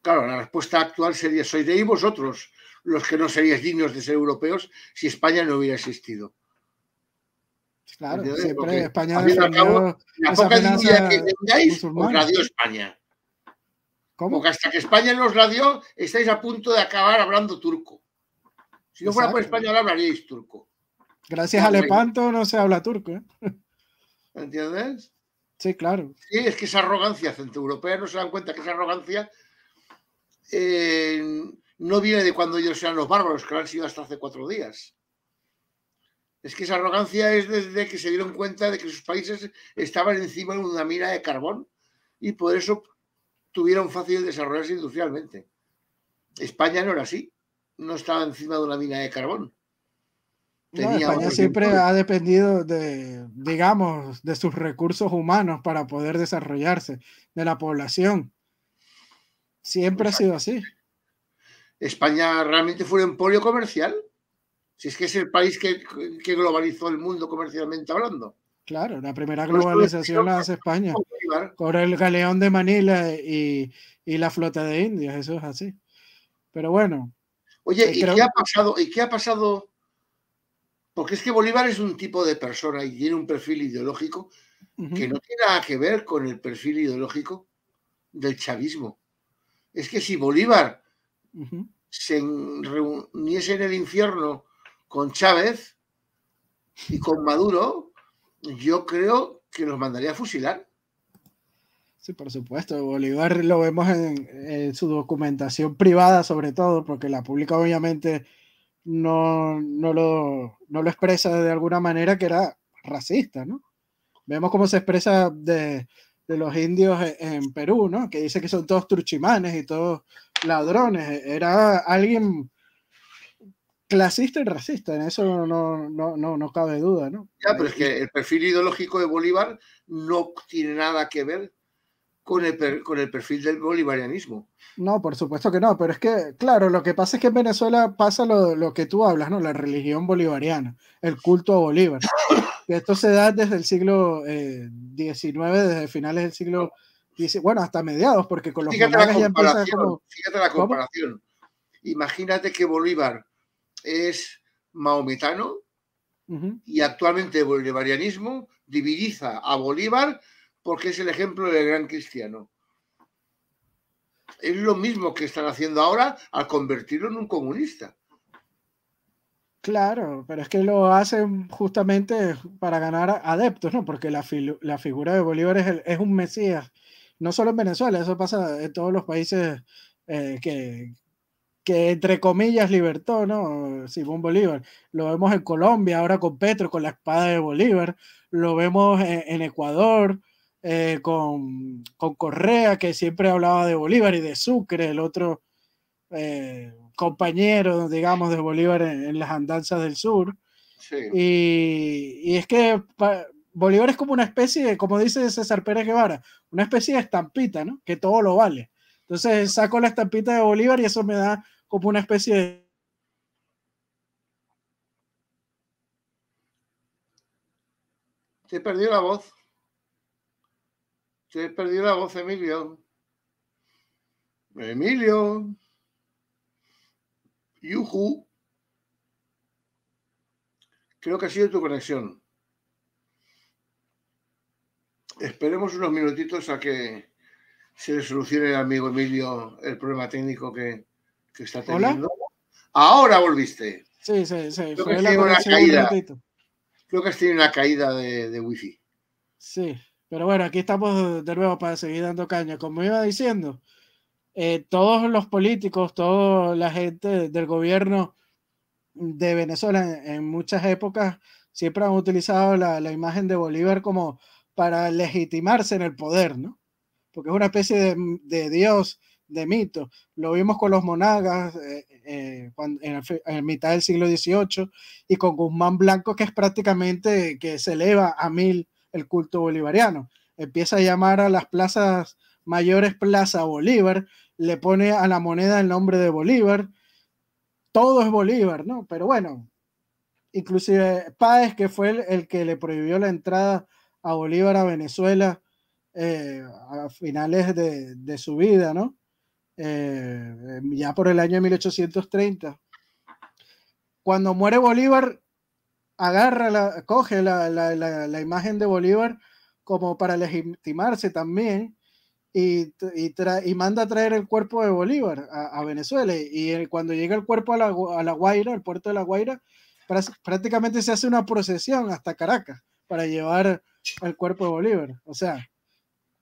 Claro, la respuesta actual sería, sois de vosotros los que no seríais dignos de ser europeos si España no hubiera existido. Claro, siempre España... la que tengáis os la dio España. ¿Cómo? Porque hasta que España nos la dio, estáis a punto de acabar hablando turco. Si yo fuera por español hablaríais turco. Gracias a Lepanto no se habla turco. ¿eh? ¿Entiendes? Sí, claro. Sí, es que esa arrogancia centroeuropea no se dan cuenta que esa arrogancia eh, no viene de cuando ellos sean los bárbaros, que lo han sido hasta hace cuatro días. Es que esa arrogancia es desde que se dieron cuenta de que sus países estaban encima de una mina de carbón y por eso tuvieron fácil desarrollarse industrialmente. España no era así no estaba encima de una mina de carbón. España siempre ha dependido de, digamos, de sus recursos humanos para poder desarrollarse, de la población. Siempre ha sido así. España realmente fue un polio comercial. Si es que es el país que, globalizó el mundo comercialmente hablando. Claro, la primera globalización la hace España. Con el galeón de Manila y, y la flota de Indias, eso es así. Pero bueno, Oye, ¿y qué ha pasado? ¿Y qué ha pasado? Porque es que Bolívar es un tipo de persona y tiene un perfil ideológico que no tiene nada que ver con el perfil ideológico del chavismo. Es que si Bolívar se reuniese en el infierno con Chávez y con Maduro, yo creo que los mandaría a fusilar. Sí, por supuesto. Bolívar lo vemos en, su documentación privada, sobre todo, porque la pública obviamente no, no, lo, no lo expresa de alguna manera que era racista, ¿no? Vemos cómo se expresa de, los indios e, en, Perú, ¿no? Que dice que son todos truchimanes y todos ladrones. Era alguien clasista y racista, en eso no, no, no, no cabe duda, ¿no? Ya, pero es que el perfil ideológico de Bolívar no tiene nada que ver con el, perfil del bolivarianismo. No, por supuesto que no, pero es que, claro, lo que pasa es que en Venezuela pasa lo, que tú hablas, ¿no? La religión bolivariana, el culto a Bolívar. (coughs) Esto se da desde el siglo XIX, eh, desde finales del siglo XIX, bueno, hasta mediados, porque con los fíjate la comparación, la comparación. Imagínate que Bolívar es maometano y actualmente el bolivarianismo diviniza a Bolívar porque es el ejemplo del gran cristiano. Es lo mismo que están haciendo ahora al convertirlo en un comunista. Claro, pero es que lo hacen justamente para ganar adeptos, ¿no? Porque la, figura de Bolívar es, un mesías. No solo en Venezuela, eso pasa en todos los países eh, que, que, entre comillas, libertó, ¿no? Simón Bolívar. Lo vemos en Colombia ahora con Petro, con la espada de Bolívar. Lo vemos en Ecuador. Eh, con, Correa, que siempre hablaba de Bolívar y de Sucre, el otro eh, compañero, digamos, de Bolívar en, las andanzas del sur. Y, es que Bolívar es como una especie, como dice César Pérez Guevara, una especie de estampita, ¿no? Que todo lo vale. Entonces saco la estampita de Bolívar y eso me da como una especie de Se perdió la voz. Se he perdido la voz, Emilio. Emilio. Yuhu. Creo que ha sido tu conexión. Esperemos unos minutitos a que se le solucione amigo Emilio el problema técnico que, está teniendo. Ahora volviste. Sí, sí, sí. Creo que has tenido una caída. Creo que has tenido una caída de, de wifi. Sí. Pero bueno, aquí estamos de nuevo para seguir dando caña. Como iba diciendo, eh, todos los políticos, toda la gente del gobierno de Venezuela en, muchas épocas siempre han utilizado la, imagen de Bolívar como para legitimarse en el poder, ¿no? Porque es una especie de, dios, de mito. Lo vimos con los monagas eh, eh, en, en, mitad del siglo XVIII y con Guzmán Blanco, que es prácticamente que se eleva a mil el culto bolivariano. Empieza a llamar a las plazas mayores Plaza Bolívar, le pone a la moneda el nombre de Bolívar. Todo es Bolívar, ¿no? Pero bueno, inclusive Páez, que fue el, que le prohibió la entrada a Bolívar a Venezuela eh, a finales de, su vida, ¿no? Eh, ya por el año 1830. Cuando muere Bolívar, agarra, la, coge la, imagen de Bolívar como para legitimarse también y, y, manda a traer el cuerpo de Bolívar a, Venezuela. Y cuando llega el cuerpo a la, a la Guaira, al puerto de La Guaira, prácticamente se hace una procesión hasta Caracas para llevar el cuerpo de Bolívar. O sea,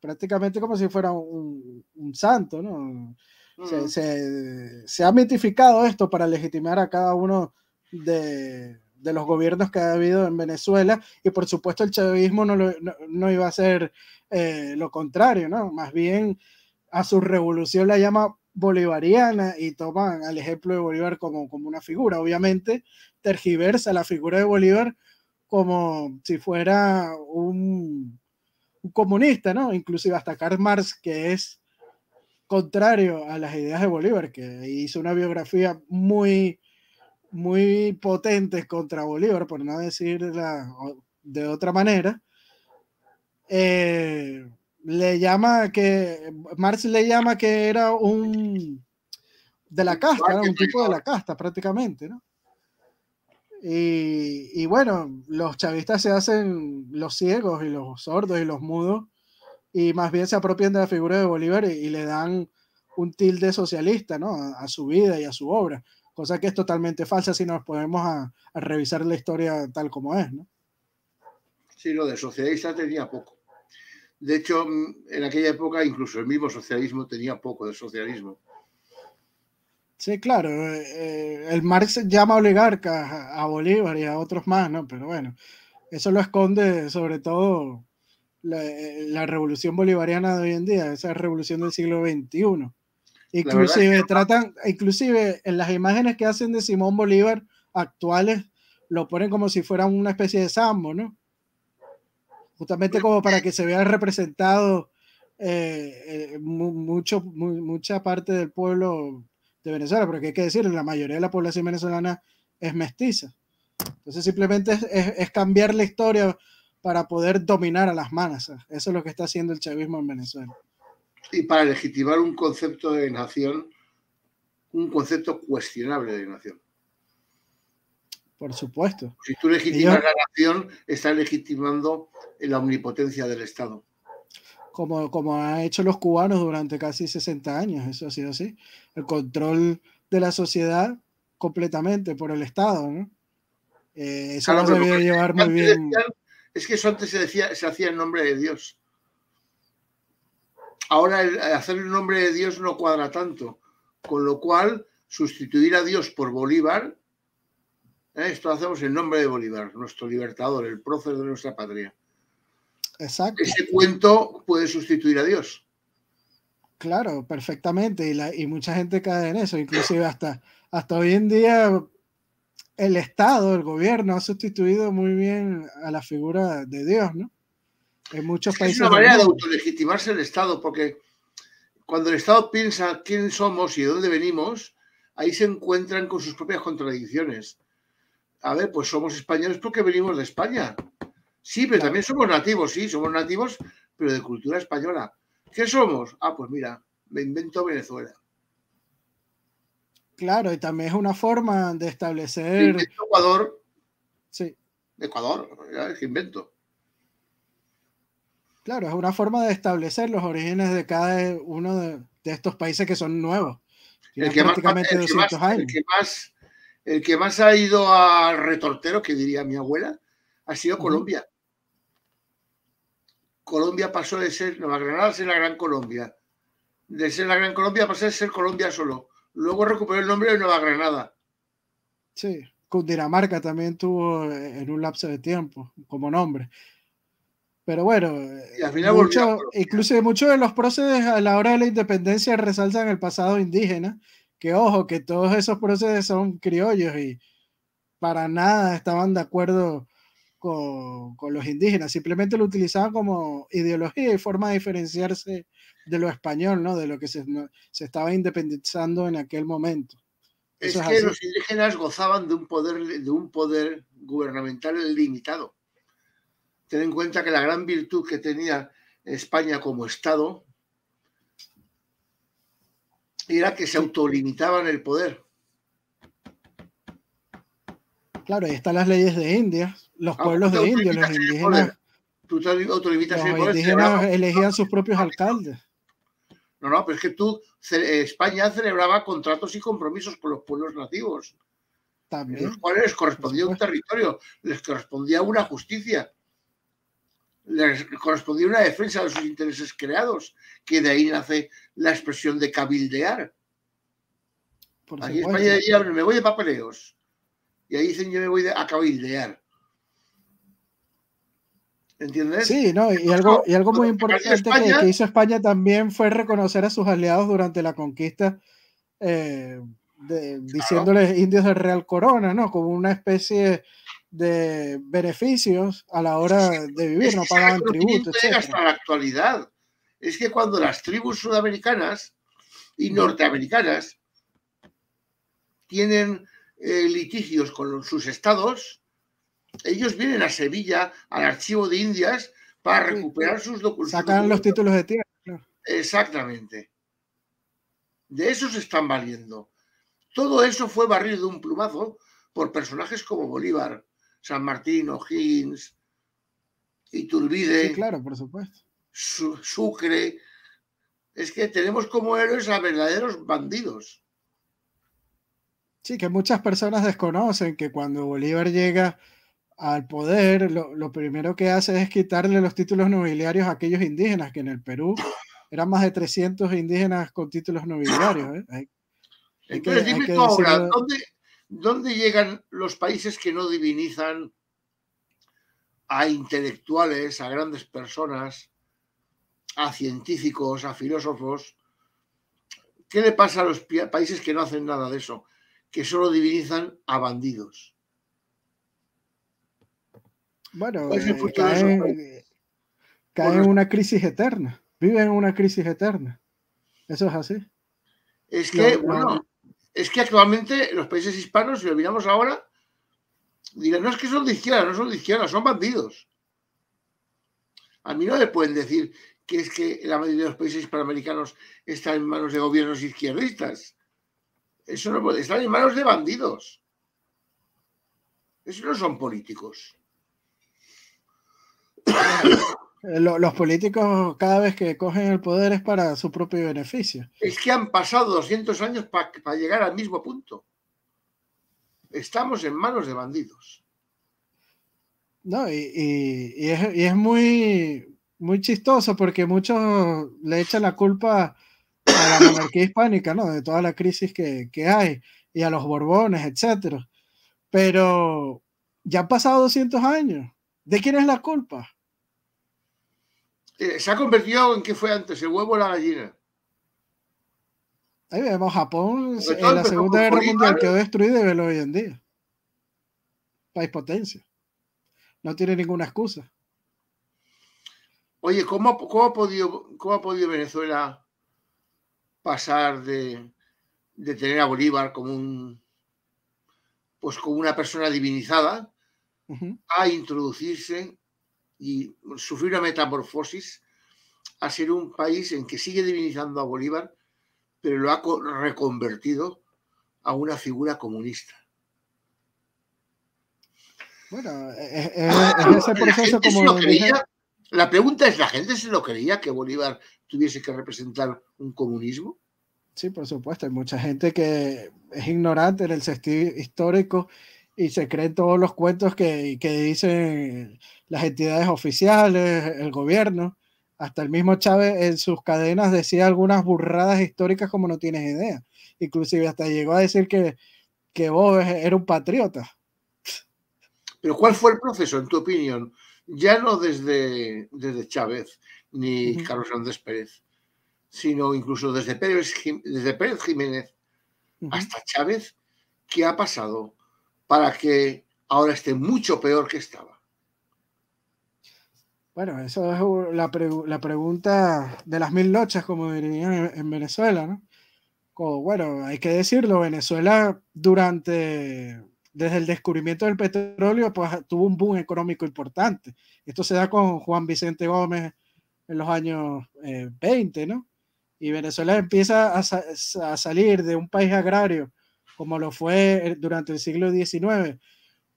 prácticamente como si fuera un, santo, ¿no? Mm. se, ha mitificado esto para legitimar a cada uno de, de los gobiernos que ha habido en Venezuela y por supuesto el chavismo no, iba a ser eh, lo contrario, ¿no? Más bien a su revolución la llama bolivariana y toman al ejemplo de Bolívar como, como una figura. Obviamente tergiversa la figura de Bolívar como si fuera un, un comunista, ¿no? Inclusive hasta Karl Marx, que es contrario a las ideas de Bolívar, que hizo una biografía muy muy potentes contra Bolívar, por no decirla de otra manera, eh, le llama que, Marx le llama que era un de la casta, un tipo de la casta prácticamente, ¿no? Y, bueno, los chavistas se hacen los ciegos y los sordos y los mudos y más bien se apropian de la figura de Bolívar y, le dan un tilde socialista, ¿no? a su vida y a su obra cosa que es totalmente falsa si nos ponemos a, revisar la historia tal como es, ¿no? Sí, lo de socialista tenía poco. De hecho, mm, en aquella época incluso el mismo socialismo tenía poco de socialismo. Sí, claro. Eh, eh, el Marx llama oligarca a, Bolívar y a otros más, ¿no? Pero bueno, eso lo esconde sobre todo la, eh, la revolución bolivariana de hoy en día, esa revolución del siglo XXI. Inclusive, tratan, inclusive en las imágenes que hacen de Simón Bolívar actuales, lo ponen como si fuera una especie de sambo, ¿no? Justamente como para que se vea representado eh, eh, mucho, mucha parte del pueblo de Venezuela, porque hay que decir, la mayoría de la población venezolana es mestiza. Entonces simplemente es, es cambiar la historia para poder dominar a las manas. Eso es lo que está haciendo el chavismo en Venezuela y para legitimar un concepto de nación, un concepto cuestionable de nación. Por supuesto. Si tú legitimas la nación, estás legitimando la omnipotencia del Estado. Como, como han hecho los cubanos durante casi 60 años, eso ha sido así. El control de la sociedad completamente por el Estado, eh, eso no se llevar muy bien. es que eso antes se, decía, se hacía en nombre de Dios. Ahora el hacer el nombre de Dios no cuadra tanto, con lo cual sustituir a Dios por Bolívar, ¿eh? esto hacemos en nombre de Bolívar, nuestro libertador, el prócer de nuestra patria. Exacto. Ese cuento puede sustituir a Dios. Claro, perfectamente. Y, y mucha gente cae en eso. Inclusive hasta, hasta hoy en día el Estado, el gobierno ha sustituido muy bien a la figura de Dios, ¿no? Es una manera de autolegitimarse el Estado, porque cuando el Estado piensa quién somos y de dónde venimos, ahí se encuentran con sus propias contradicciones. A ver, pues somos españoles porque venimos de España. Sí, pero también somos nativos, sí, somos nativos, pero de cultura española. ¿Qué somos? Ah, pues mira, me invento Venezuela. Claro, y también es una forma de establecer. Invento Ecuador. Sí. Ecuador, ya es invento. Claro, es una forma de establecer los orígenes de cada uno de, estos países que son nuevos. El que, más, que más, ha ido al retortero, que diría mi abuela, ha sido Colombia. Colombia pasó de ser Nueva Granada a ser la Gran Colombia. De ser la Gran Colombia pasó a ser Colombia solo. Luego recuperó el nombre de Nueva Granada. Sí, Cundinamarca también tuvo eh, en un lapso de tiempo como nombre. Pero bueno, y al muchos de los procesos a la hora de la independencia resaltan el pasado indígena, que ojo, que todos esos procesos son criollos y para nada estaban de acuerdo con, con los indígenas, simplemente lo utilizaban como ideología y forma de diferenciarse de lo español, ¿no? de lo que se, se estaba independizando en aquel momento. es, que los indígenas gozaban de un poder, de un poder gubernamental limitado Ten en cuenta que la gran virtud que tenía España como Estado era que se autolimitaban el poder. Claro, ahí están las leyes de India, los ah, pueblos de India, los indígenas. Tú te autolimitas los el poder. Los indígenas elegían sus propios alcaldes. No, no, pero es que tú, España celebraba contratos y compromisos con los pueblos nativos. También. los cuales les correspondía un territorio, les correspondía una justicia les correspondía una defensa de sus intereses creados, que de ahí nace la expresión de cabildear. Aquí en España me voy de papeleos. Y ahí dicen, yo me voy a cabildear. ¿Entiendes? Sí, no, y, algo, muy importante que, hizo España también fue reconocer a sus aliados durante la conquista, eh, diciéndoles indios del Real Corona, ¿no? Como una especie de beneficios a la hora de vivir, es no tributo. Hasta la actualidad. Es que cuando las tribus sudamericanas y norteamericanas tienen eh, litigios con sus estados, ellos vienen a Sevilla, al Archivo de Indias, para recuperar sus documentos. Sacan los títulos de tierra. Exactamente. De eso se están valiendo. Todo eso fue barrido de un plumazo por personajes como Bolívar, San Martín, O'Higgins, Iturbide. Sí, claro, por supuesto. Sucre. Es que tenemos como héroes a verdaderos bandidos. Sí, que muchas personas desconocen que cuando Bolívar llega al poder, lo, primero que hace es quitarle los títulos nobiliarios a aquellos indígenas, que en el Perú eran más de 300 indígenas con títulos nobiliarios. ¿eh? Entonces, ¿dónde, ¿Dónde llegan los países que no divinizan a intelectuales, a grandes personas, a científicos, a filósofos? ¿Qué le pasa a los países que no hacen nada de eso? Que solo divinizan a bandidos. Bueno, eh, caen, eh, en una crisis eterna, viven en una crisis eterna. Eso es así. Es que, bueno, es que actualmente los países hispanos, si lo miramos ahora, dirán, no es que son de izquierda, no son de izquierda, son bandidos. A mí no me pueden decir que es que la mayoría de los países hispanoamericanos están en manos de gobiernos izquierdistas. Eso no puede, están en manos de bandidos. Eso no son políticos. (coughs) (coughs) Eh, los políticos cada vez que cogen el poder es para su propio beneficio. Es que han pasado 200 años para llegar al mismo punto. Estamos en manos de bandidos. No, y, es, muy, muy chistoso porque muchos le echan la culpa a la monarquía hispánica, ¿no? De toda la crisis que, hay y a los borbones, etcétera. Pero ya han pasado 200 años. ¿De quién es la culpa? Eh, se ha convertido en qué fue antes, el huevo o la gallina. Ahí vemos Japón en la Segunda Guerra Mundial quedó destruido y velo hoy en día. País potencia. No tiene ninguna excusa. Oye, ¿cómo, ha, podido, ha podido Venezuela pasar de, tener a Bolívar como un pues como una persona divinizada a introducirse y sufrir una metamorfosis a ser un país en que sigue divinizando a Bolívar, pero lo ha reconvertido a una figura comunista. Bueno, es, ese proceso como... La pregunta es, ¿la gente se lo creía que Bolívar tuviese que representar un comunismo? Sí, por supuesto, hay mucha gente que es ignorante en el sentido histórico y se creen todos los cuentos que, dicen las entidades oficiales, el gobierno. Hasta el mismo Chávez en sus cadenas decía algunas burradas históricas como no tienes idea. Inclusive hasta llegó a decir que, que vos eres un patriota. Pero ¿cuál fue el proceso, en tu opinión? Ya no desde, desde Chávez ni Carlos Andrés Pérez, sino incluso desde Pérez, desde Jiménez hasta Chávez, ¿qué ha pasado? para que ahora esté mucho peor que estaba? Bueno, esa es la, pregunta de las mil noches, como dirían en, Venezuela, ¿no? bueno, hay que decirlo, Venezuela durante desde el descubrimiento del petróleo, pues tuvo un boom económico importante. Esto se da con Juan Vicente Gómez en los años 20, eh, ¿no? Y Venezuela empieza a, salir de un país agrario como lo fue eh, durante el siglo XIX,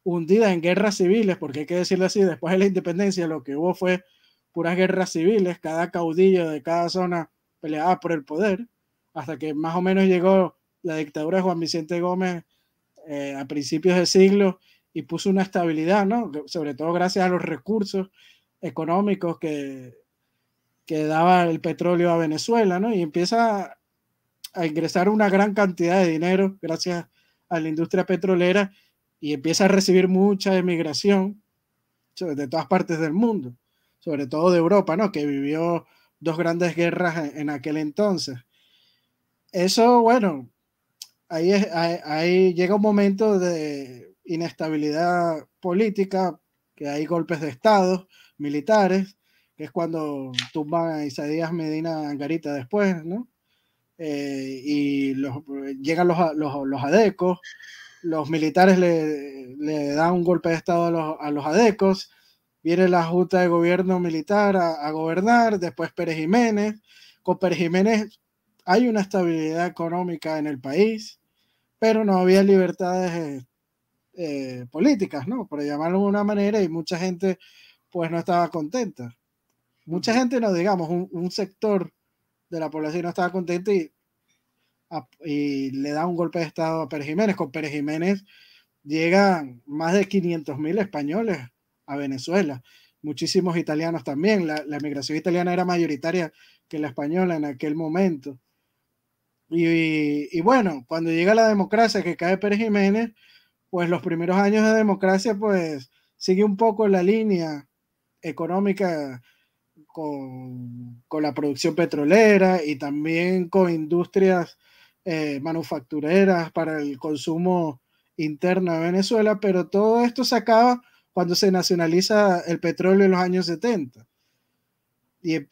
hundida en guerras civiles, porque hay que decirlo así, después de la independencia lo que hubo fue puras guerras civiles, cada caudillo de cada zona peleaba por el poder, hasta que más o menos llegó la dictadura de Juan Vicente Gómez eh, a principios del siglo y puso una estabilidad, Sobre todo gracias a los recursos económicos que, que daba el petróleo a Venezuela, Y empieza a ingresar una gran cantidad de dinero gracias a la industria petrolera y empieza a recibir mucha emigración de todas partes del mundo, sobre todo de Europa, ¿no? Que vivió dos grandes guerras en, aquel entonces. Eso, bueno, ahí, es, llega un momento de inestabilidad política, que hay golpes de Estado, militares, que es cuando tumban a Isaías Medina Angarita después, ¿no? Eh, y los, llegan los, los, los, adecos, los militares le, le, dan un golpe de estado a los, a los adecos, viene la Junta de Gobierno Militar a, gobernar, después Pérez Jiménez, con Pérez Jiménez hay una estabilidad económica en el país, pero no había libertades eh, políticas, ¿no? Por llamarlo de una manera, y mucha gente pues no estaba contenta. Mucha gente, no digamos, un, un sector de la población no estaba contenta y, le da un golpe de Estado a Pérez Jiménez. Con Pérez Jiménez llegan más de 500 mil españoles a Venezuela, muchísimos italianos también. La, la migración italiana era mayoritaria que la española en aquel momento. Y, y, bueno, cuando llega la democracia que cae Pérez Jiménez, pues los primeros años de democracia, pues sigue un poco la línea económica con, la producción petrolera y también con industrias eh, manufactureras para el consumo interno de Venezuela, pero todo esto se acaba cuando se nacionaliza el petróleo en los años 70. Y, eh,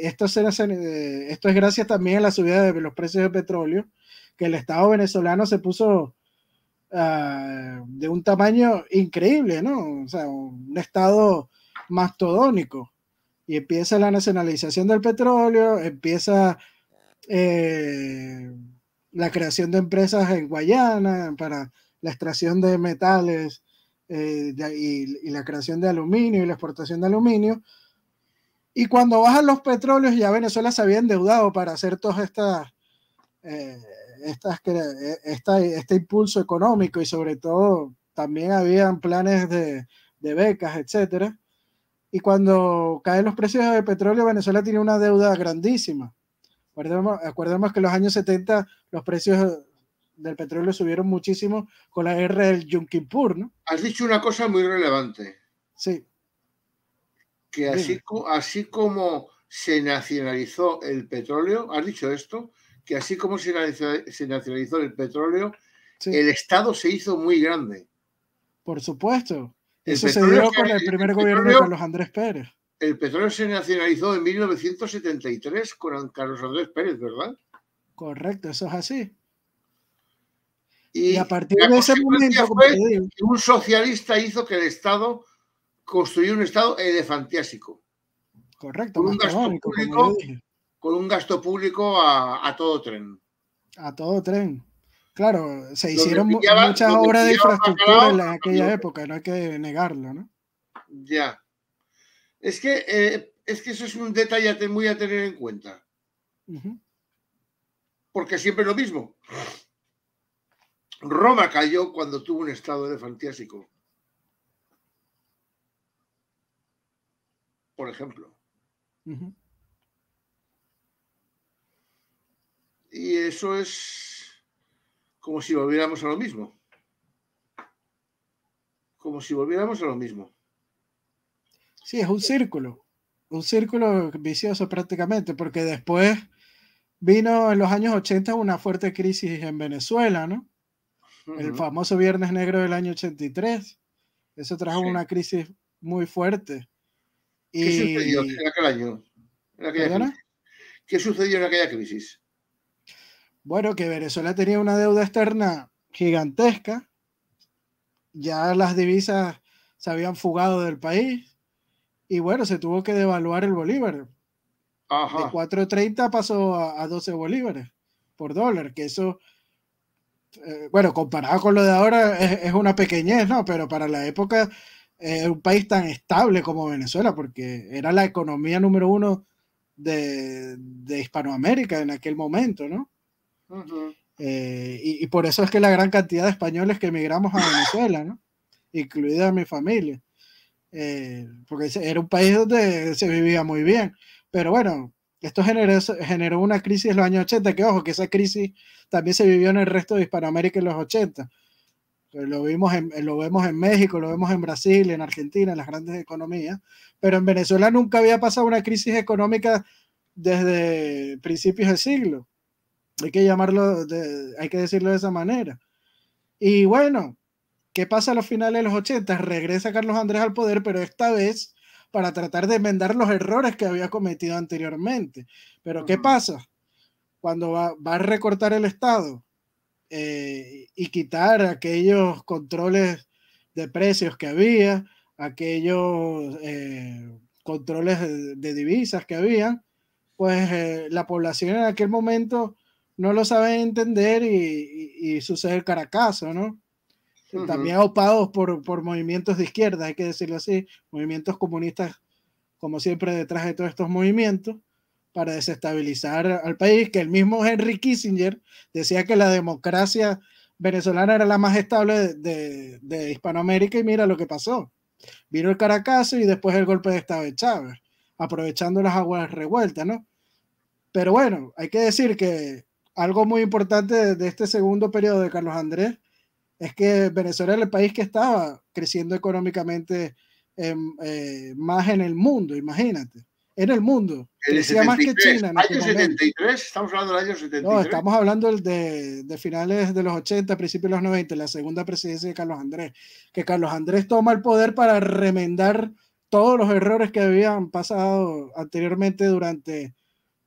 esto, es gracias también a la subida de los precios de petróleo, que el Estado venezolano se puso ah, de un tamaño increíble, ¿no? O sea, un Estado mastodónico y empieza la nacionalización del petróleo, empieza eh, la creación de empresas en Guayana para la extracción de metales eh, y, la creación de aluminio y la exportación de aluminio. Y cuando bajan los petróleos, ya Venezuela se había endeudado para hacer todas estas, eh, este impulso económico y sobre todo también habían planes de, de becas, etcétera y cuando caen los precios del petróleo, Venezuela tiene una deuda grandísima. Acordemos, que en los años 70 los precios del petróleo subieron muchísimo con la guerra del Yom ¿no? Has dicho una cosa muy relevante. Sí. Que así, como se nacionalizó el petróleo, has dicho esto, que así como se nacionalizó, el petróleo, el Estado se hizo muy grande. Por supuesto. Eso se dio con el primer gobierno de Carlos Andrés Pérez. El petróleo se nacionalizó en 1973 con Carlos Andrés Pérez, ¿verdad? Correcto, eso es así. Y, a partir de ese momento, un socialista hizo que el Estado construyera un Estado elefantiásico. Correcto, con un gasto público, a todo tren. A todo tren. Claro, se hicieron muchas obras de infraestructura en, aquella época, no hay que negarlo, ¿no? Ya. Es que, eh, es que eso es un detalle muy a tener en cuenta. Porque siempre lo mismo. Roma cayó cuando tuvo un estado de fantástico. Por ejemplo. Y eso es como si volviéramos a lo mismo. Como si volviéramos a lo mismo. Sí, es un círculo, un círculo vicioso prácticamente, porque después vino en los años 80 una fuerte crisis en Venezuela, ¿no? El famoso Viernes Negro del año 83. Eso trajo una crisis muy fuerte. ¿Qué sucedió ¿Qué sucedió en aquella crisis? Bueno, que Venezuela tenía una deuda externa gigantesca, ya las divisas se habían fugado del país y bueno, se tuvo que devaluar el bolívar. Ajá. De 4.30 pasó a, 12 bolívares por dólar, que eso, eh, bueno, comparado con lo de ahora es, una pequeñez, ¿no? Pero para la época eh, un país tan estable como Venezuela, porque era la economía número uno de, de Hispanoamérica en aquel momento, ¿no? Eh, y, por eso es que la gran cantidad de españoles que emigramos a (laughs) Venezuela, ¿no? incluida mi familia, eh, porque era un país donde se vivía muy bien. Pero bueno, esto generó, una crisis en los años 80, que ojo, que esa crisis también se vivió en el resto de Hispanoamérica en los 80. Pues lo, vimos lo vemos en México, lo vemos en Brasil, en Argentina, en las grandes economías, pero en Venezuela nunca había pasado una crisis económica desde principios del siglo. Hay que llamarlo, hay que decirlo de esa manera. Y bueno, ¿qué pasa a los finales de los 80? Regresa Carlos Andrés al poder, pero esta vez para tratar de enmendar los errores que había cometido anteriormente. Pero ¿qué pasa? Cuando va, a recortar el Estado eh, y quitar aquellos controles de precios que había, aquellos eh, controles de, divisas que había, pues eh, la población en aquel momento no lo saben entender y, sucede el caracazo, ¿no? También opados por, por movimientos de izquierda, hay que decirlo así, movimientos comunistas, como siempre, detrás de todos estos movimientos, para desestabilizar al país, que el mismo Henry Kissinger decía que la democracia venezolana era la más estable de, Hispanoamérica y mira lo que pasó. Vino el caracazo y después el golpe de Estado de Chávez, aprovechando las aguas revueltas, ¿no? Pero bueno, hay que decir que algo muy importante de, este segundo periodo de Carlos Andrés es que Venezuela era el país que estaba creciendo económicamente eh, más en el mundo, imagínate. En el mundo. En más que China. En este año 73, estamos hablando del año 73. No, estamos hablando de, de finales de los 80, principios de los 90, la segunda presidencia de Carlos Andrés. Que Carlos Andrés toma el poder para remendar todos los errores que habían pasado anteriormente durante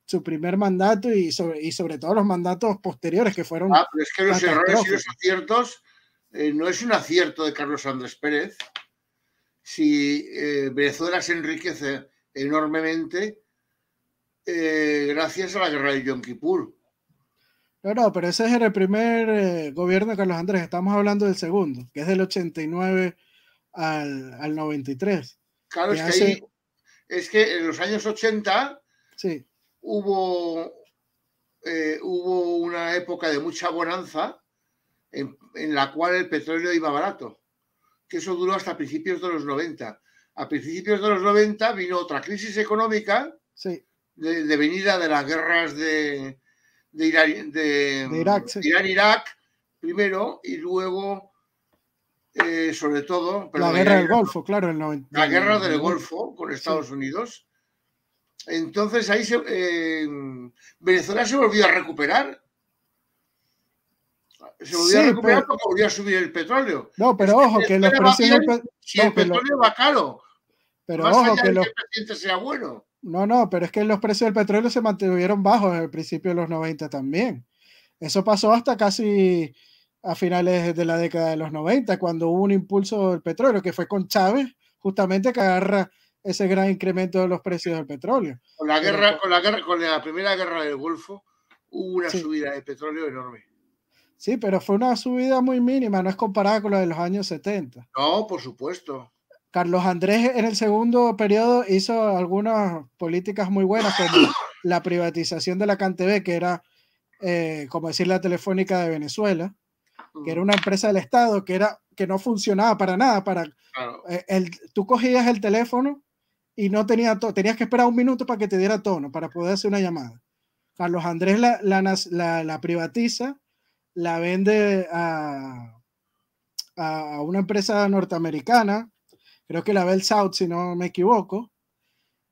su primer mandato y sobre, sobre todo los mandatos posteriores que fueron. Ah, pero es que los errores y los aciertos eh, no es un acierto de Carlos Andrés Pérez. Si eh, Venezuela se enriquece enormemente eh, gracias a la guerra de Yom Kippur. pero ese era el primer gobierno de Carlos Andrés. Estamos hablando del segundo, que es del 89 al, al 93. Claro, es, que es que en los años 80 sí hubo, eh, hubo una época de mucha bonanza en, la cual el petróleo iba barato, que eso duró hasta principios de los 90. A principios de los 90 vino otra crisis económica sí. de, venida de las guerras de, de, Irán, Irak, primero y luego, eh, sobre todo... la guerra del Golfo, claro. El 90, la guerra del Golfo con Estados Unidos entonces ahí eh, Venezuela se volvió a recuperar. Se volvió a recuperar porque volvió a subir el petróleo. No, pero ojo, que los precios del petróleo. Si el petróleo va caro. Pero ojo, que, los... que el sea bueno. No, no, pero es que los precios del petróleo se mantuvieron bajos en el principio de los 90 también. Eso pasó hasta casi a finales de la década de los 90, cuando hubo un impulso del petróleo, que fue con Chávez, justamente que agarra ese gran incremento de los precios del petróleo. Con la guerra, pues con la guerra, con la primera guerra del Golfo hubo una subida de petróleo enorme. Sí, pero fue una subida muy mínima, no es comparada con la de los años 70. No, por supuesto. Carlos Andrés en el segundo periodo hizo algunas políticas muy buenas, como (coughs) la privatización de la CanTV, que era, eh, como decir, la telefónica de Venezuela, que era mm. una empresa del Estado, que, era, que no funcionaba para nada. Para, eh, el, tú cogías el teléfono y no tenía tenías que esperar un minuto para que te diera tono, para poder hacer una llamada. Carlos Andrés la, la, privatiza, la vende a, una empresa norteamericana, creo que la Bell South, si no me equivoco,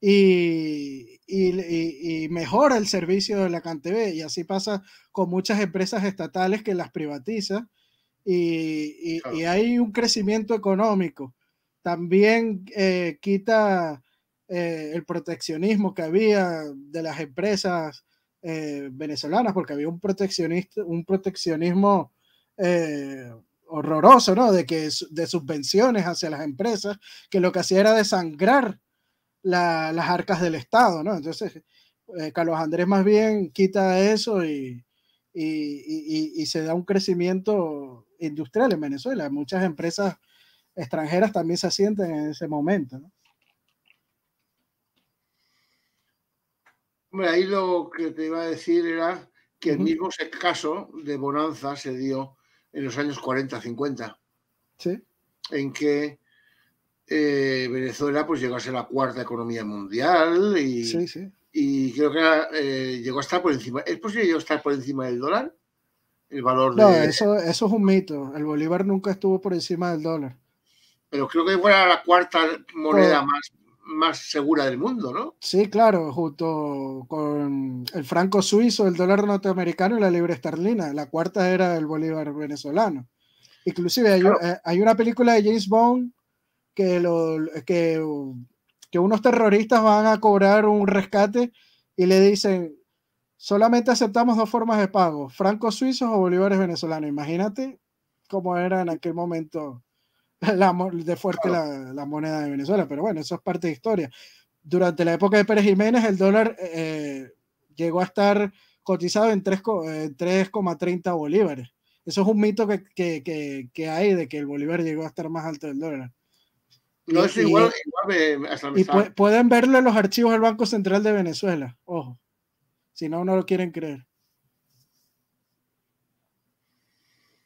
y, y, mejora el servicio de la CanTV. Y así pasa con muchas empresas estatales que las privatiza y, hay un crecimiento económico. También eh, quita eh, el proteccionismo que había de las empresas eh, venezolanas, porque había un, proteccionista, un proteccionismo eh, horroroso, ¿no? De, que, de subvenciones hacia las empresas, que lo que hacía era desangrar las arcas del Estado, ¿no? Entonces, Carlos Andrés más bien quita eso y, y se da un crecimiento industrial en Venezuela. Muchas empresas extranjeras también se asienten en ese momento, ¿no? ahí lo que te iba a decir era que el mismo caso de Bonanza se dio en los años 40-50. Sí. En que eh, Venezuela pues llegó a ser la cuarta economía mundial y, creo que eh, llegó a estar por encima. ¿Es posible llegó estar por encima del dólar? El valor no, de... eso, eso es un mito. El bolívar nunca estuvo por encima del dólar. Pero creo que fue la cuarta moneda más más segura del mundo, ¿no? Sí, claro, junto con el franco suizo, el dólar norteamericano y la libra esterlina. La cuarta era el bolívar venezolano. Inclusive hay, una película de James Bond que, lo, que, unos terroristas van a cobrar un rescate y le dicen, solamente aceptamos dos formas de pago, franco suizos o bolívares venezolanos. Imagínate cómo era en aquel momento (laughs) de fuerte la, moneda de Venezuela, pero bueno, eso es parte de historia. Durante la época de Pérez Jiménez, el dólar eh, llegó a estar cotizado en 3,30 bolívares. Eso es un mito que, hay de que el bolívar llegó a estar más alto del dólar. y pueden verlo en los archivos del Banco Central de Venezuela, ojo, si no, no lo quieren creer.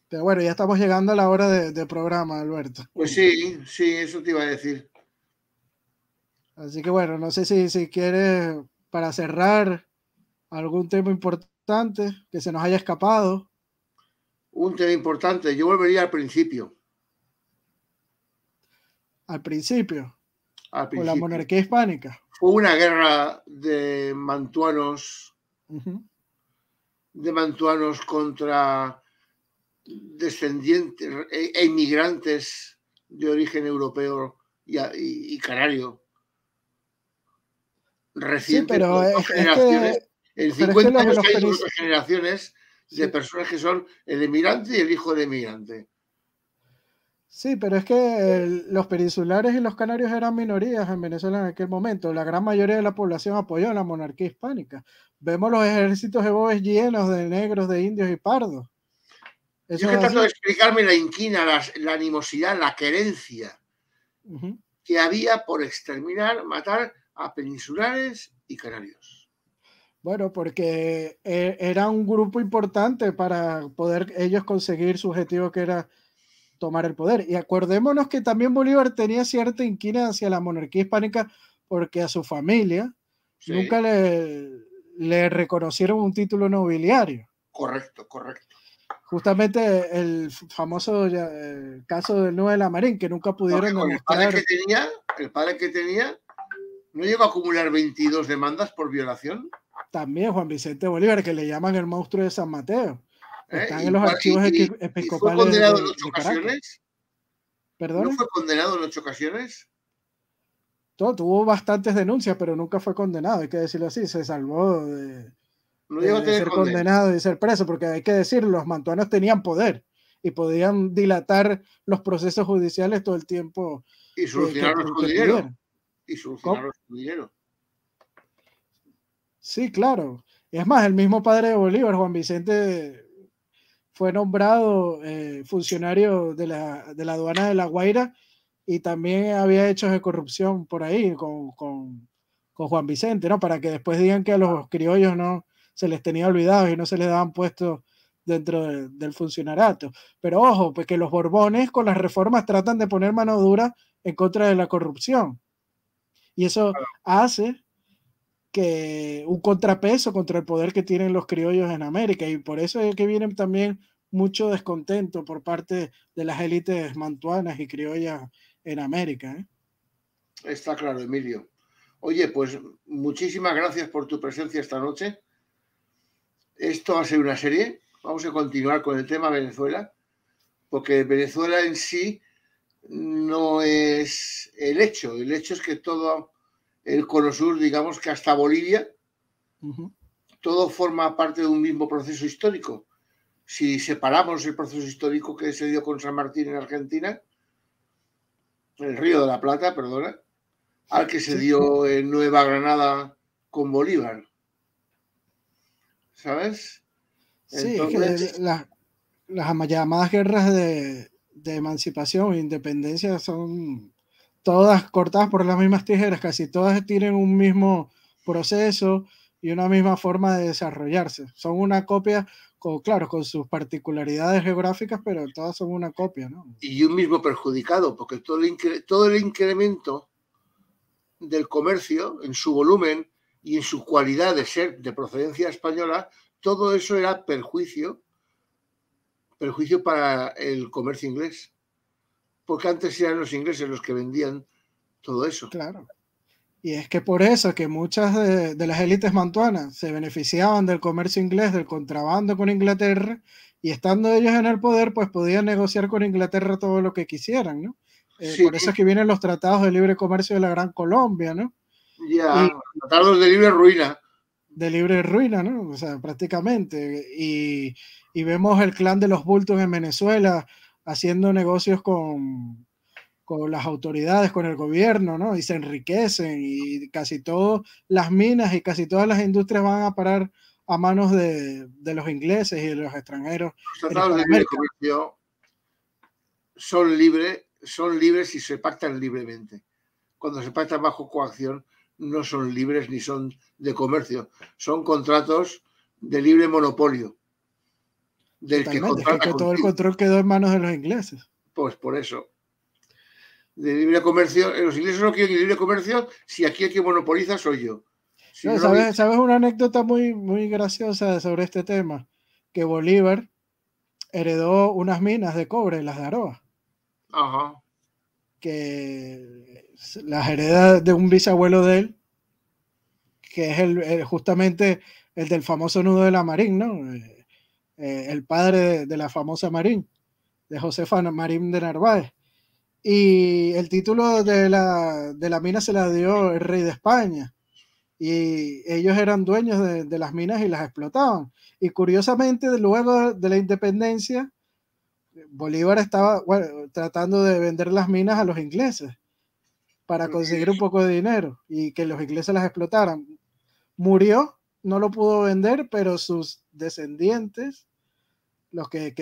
Pero bueno, ya estamos llegando a la hora de, programa, Alberto. Pues sí, sí, eso te iba a decir. Así que bueno, no sé si, si quieres, para cerrar, algún tema importante que se nos haya escapado. Un tema importante, yo volvería al principio. Al principio. Con la monarquía hispánica. Fue una guerra de mantuanos, de mantuanos contra descendientes, emigrantes e de origen europeo y, canario. sí, pero generaciones. en 50 generaciones de personas que son el emigrante y el hijo de emigrante. Sí, pero es que los peninsulares y los canarios eran minorías en Venezuela en aquel momento. La gran mayoría de la población apoyó la monarquía hispánica. Vemos los ejércitos de boves llenos de negros, de indios y pardos. Yo que trato de explicarme la inquina, la, animosidad, la querencia que había por exterminar, matar a peninsulares y canarios. Bueno, porque eh, era un grupo importante para poder ellos conseguir su objetivo que era tomar el poder. Y acordémonos que también Bolívar tenía cierta inquina hacia la monarquía hispánica porque a su familia nunca le reconocieron un título nobiliario. Correcto, correcto justamente el famoso eh, caso del Nuevo de la Marín, que nunca pudieron el, padre que tenía, ¿no llegó a acumular 22 demandas por violación? También Juan Vicente Bolívar, que le llaman el monstruo de San Mateo. ¿Eh? Están en los archivos y, episcopales. ¿Fue condenado en ocho ocasiones? ¿Perdón? ¿No fue condenado en ocho ocasiones? Todo tuvo bastantes denuncias, pero nunca fue condenado, hay que decirlo así. Se salvó de, de, eh, ser condenado y ser preso, porque hay que decir, los mantuanos tenían poder y podían dilatar los procesos judiciales todo el tiempo. Y solucionaron su los Y solucionaron Sí, claro. Es más, el mismo padre de Bolívar, Juan Vicente, fue nombrado eh, funcionario de la, aduana de La Guaira y también había hechos de corrupción por ahí con, con Juan Vicente, ¿no? Para que después digan que a los criollos no, se les tenía olvidados y no se les daban puestos dentro del funcionarato. Pero ojo, pues que los Borbones con las reformas tratan de poner mano dura en contra de la corrupción. Y eso hace que un contrapeso contra el poder que tienen los criollos en América. Y por eso es que vienen también mucho descontento por parte de las élites mantuanas y criollas en América. ¿eh? Está claro, Emilio. Oye, pues muchísimas gracias por tu presencia esta noche esto va a ser una serie. Vamos a continuar con el tema Venezuela, porque Venezuela en sí no es el hecho. El hecho es que todo el cono sur, digamos que hasta Bolivia, todo forma parte de un mismo proceso histórico. Si separamos el proceso histórico que se dio con San Martín en Argentina, el Río de la Plata, perdona, al que se dio en Nueva Granada con Bolívar. ¿sabes? sí, las llamadas guerras de, emancipación e independencia son todas cortadas por las mismas tijeras, casi todas tienen un mismo proceso y una misma forma de desarrollarse. Son una copia, claro, con sus particularidades geográficas, pero todas son una copia, ¿no? Y un mismo perjudicado, porque todo todo el incremento del comercio en su volumen y en su cualidad de ser de procedencia española, todo eso era perjuicio, perjuicio para el comercio inglés, porque antes eran los ingleses los que vendían todo eso. Claro. Y es que por eso que muchas de, las élites mantuanas se beneficiaban del comercio inglés, del contrabando con Inglaterra, y estando ellos en el poder, pues podían negociar con Inglaterra todo lo que quisieran, ¿no? Eh, por eso es que vienen los tratados de libre comercio de la Gran Colombia, ¿no? de libre ruina. De libre ruina, ¿no? O sea, prácticamente. Y, vemos el clan de los Bultos en Venezuela haciendo negocios con, las autoridades, con el gobierno, ¿no? Y se enriquecen y casi todas las minas y casi todas las industrias van a parar a manos de, los ingleses y de los extranjeros. son libres, son libres se pactan libremente. Cuando se pactan bajo coacción, no son libres ni son de comercio, son contratos de libre monopolio. Del que, es que todo el control quedó en manos de los ingleses. Pues por eso. De libre comercio, eh, los ingleses no quieren libre comercio si aquí el que monopoliza soy yo. sabes, una anécdota muy, muy graciosa sobre este tema? Que Bolívar heredó unas minas de cobre, las de Aroa. Ajá que las heredas de un bisabuelo de él, que es el, eh, justamente el del famoso nudo de la Marín, eh, eh, el padre de, la famosa Marín, de Josefa Marín de Narváez. Y el título de la, de la mina se la dio el rey de España. Y ellos eran dueños de, de las minas y las explotaban. Y curiosamente, luego de la independencia, Bolívar estaba bueno, tratando de vender las minas a los ingleses para conseguir un poco de dinero y que los ingleses las explotaran. Murió, no lo pudo vender, pero sus descendientes, los que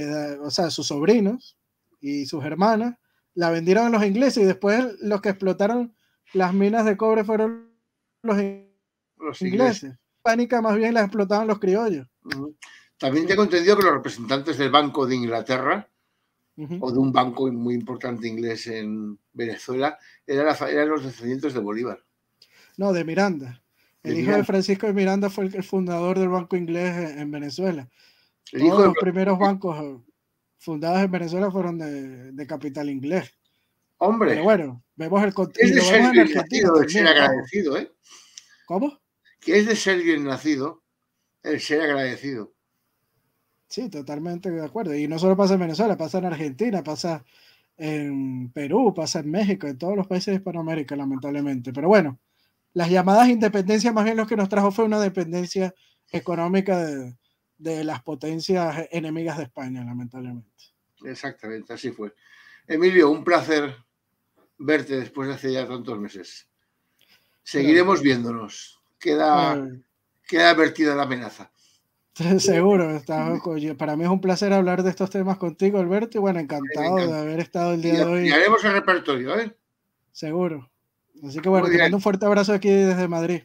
o sea, sus sobrinos y sus hermanas, la vendieron a los ingleses y después los que explotaron las minas de cobre fueron los, los ingleses. Pánica más bien la explotaban los criollos. También tengo entendido que los representantes del Banco de Inglaterra o de un banco muy importante inglés en Venezuela, era la, eran los descendientes de Bolívar. No, de Miranda. El hijo de Francisco de Miranda fue el, fundador del banco inglés en Venezuela. Todos los primeros bancos eh, fundados en Venezuela fueron de, capital inglés. Hombre. bueno, vemos el contexto. Es de ser bien nacido, de ser agradecido, ¿eh? ¿Cómo? Que es de ser bien nacido el ser agradecido. Sí, totalmente de acuerdo. Y no solo pasa en Venezuela, pasa en Argentina, pasa en Perú, pasa en México, en todos los países de Hispanoamérica, lamentablemente. Pero bueno, las llamadas independencias, más bien lo que nos trajo fue una dependencia económica de, las potencias enemigas de España, lamentablemente. Exactamente, así fue. Emilio, un placer verte después de hace ya tantos meses. Seguiremos viéndonos. Queda, queda advertida la amenaza. (laughs) Seguro, para mí es un placer hablar de estos temas contigo, Alberto, y bueno, encantado de haber estado el día de hoy. Y haremos el repertorio, ¿eh? Seguro. Así que bueno, te mando un fuerte abrazo aquí desde Madrid.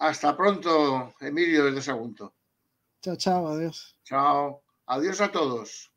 Hasta pronto, Emilio, desde Segundo Chao, chao, adiós. Chao, adiós a todos.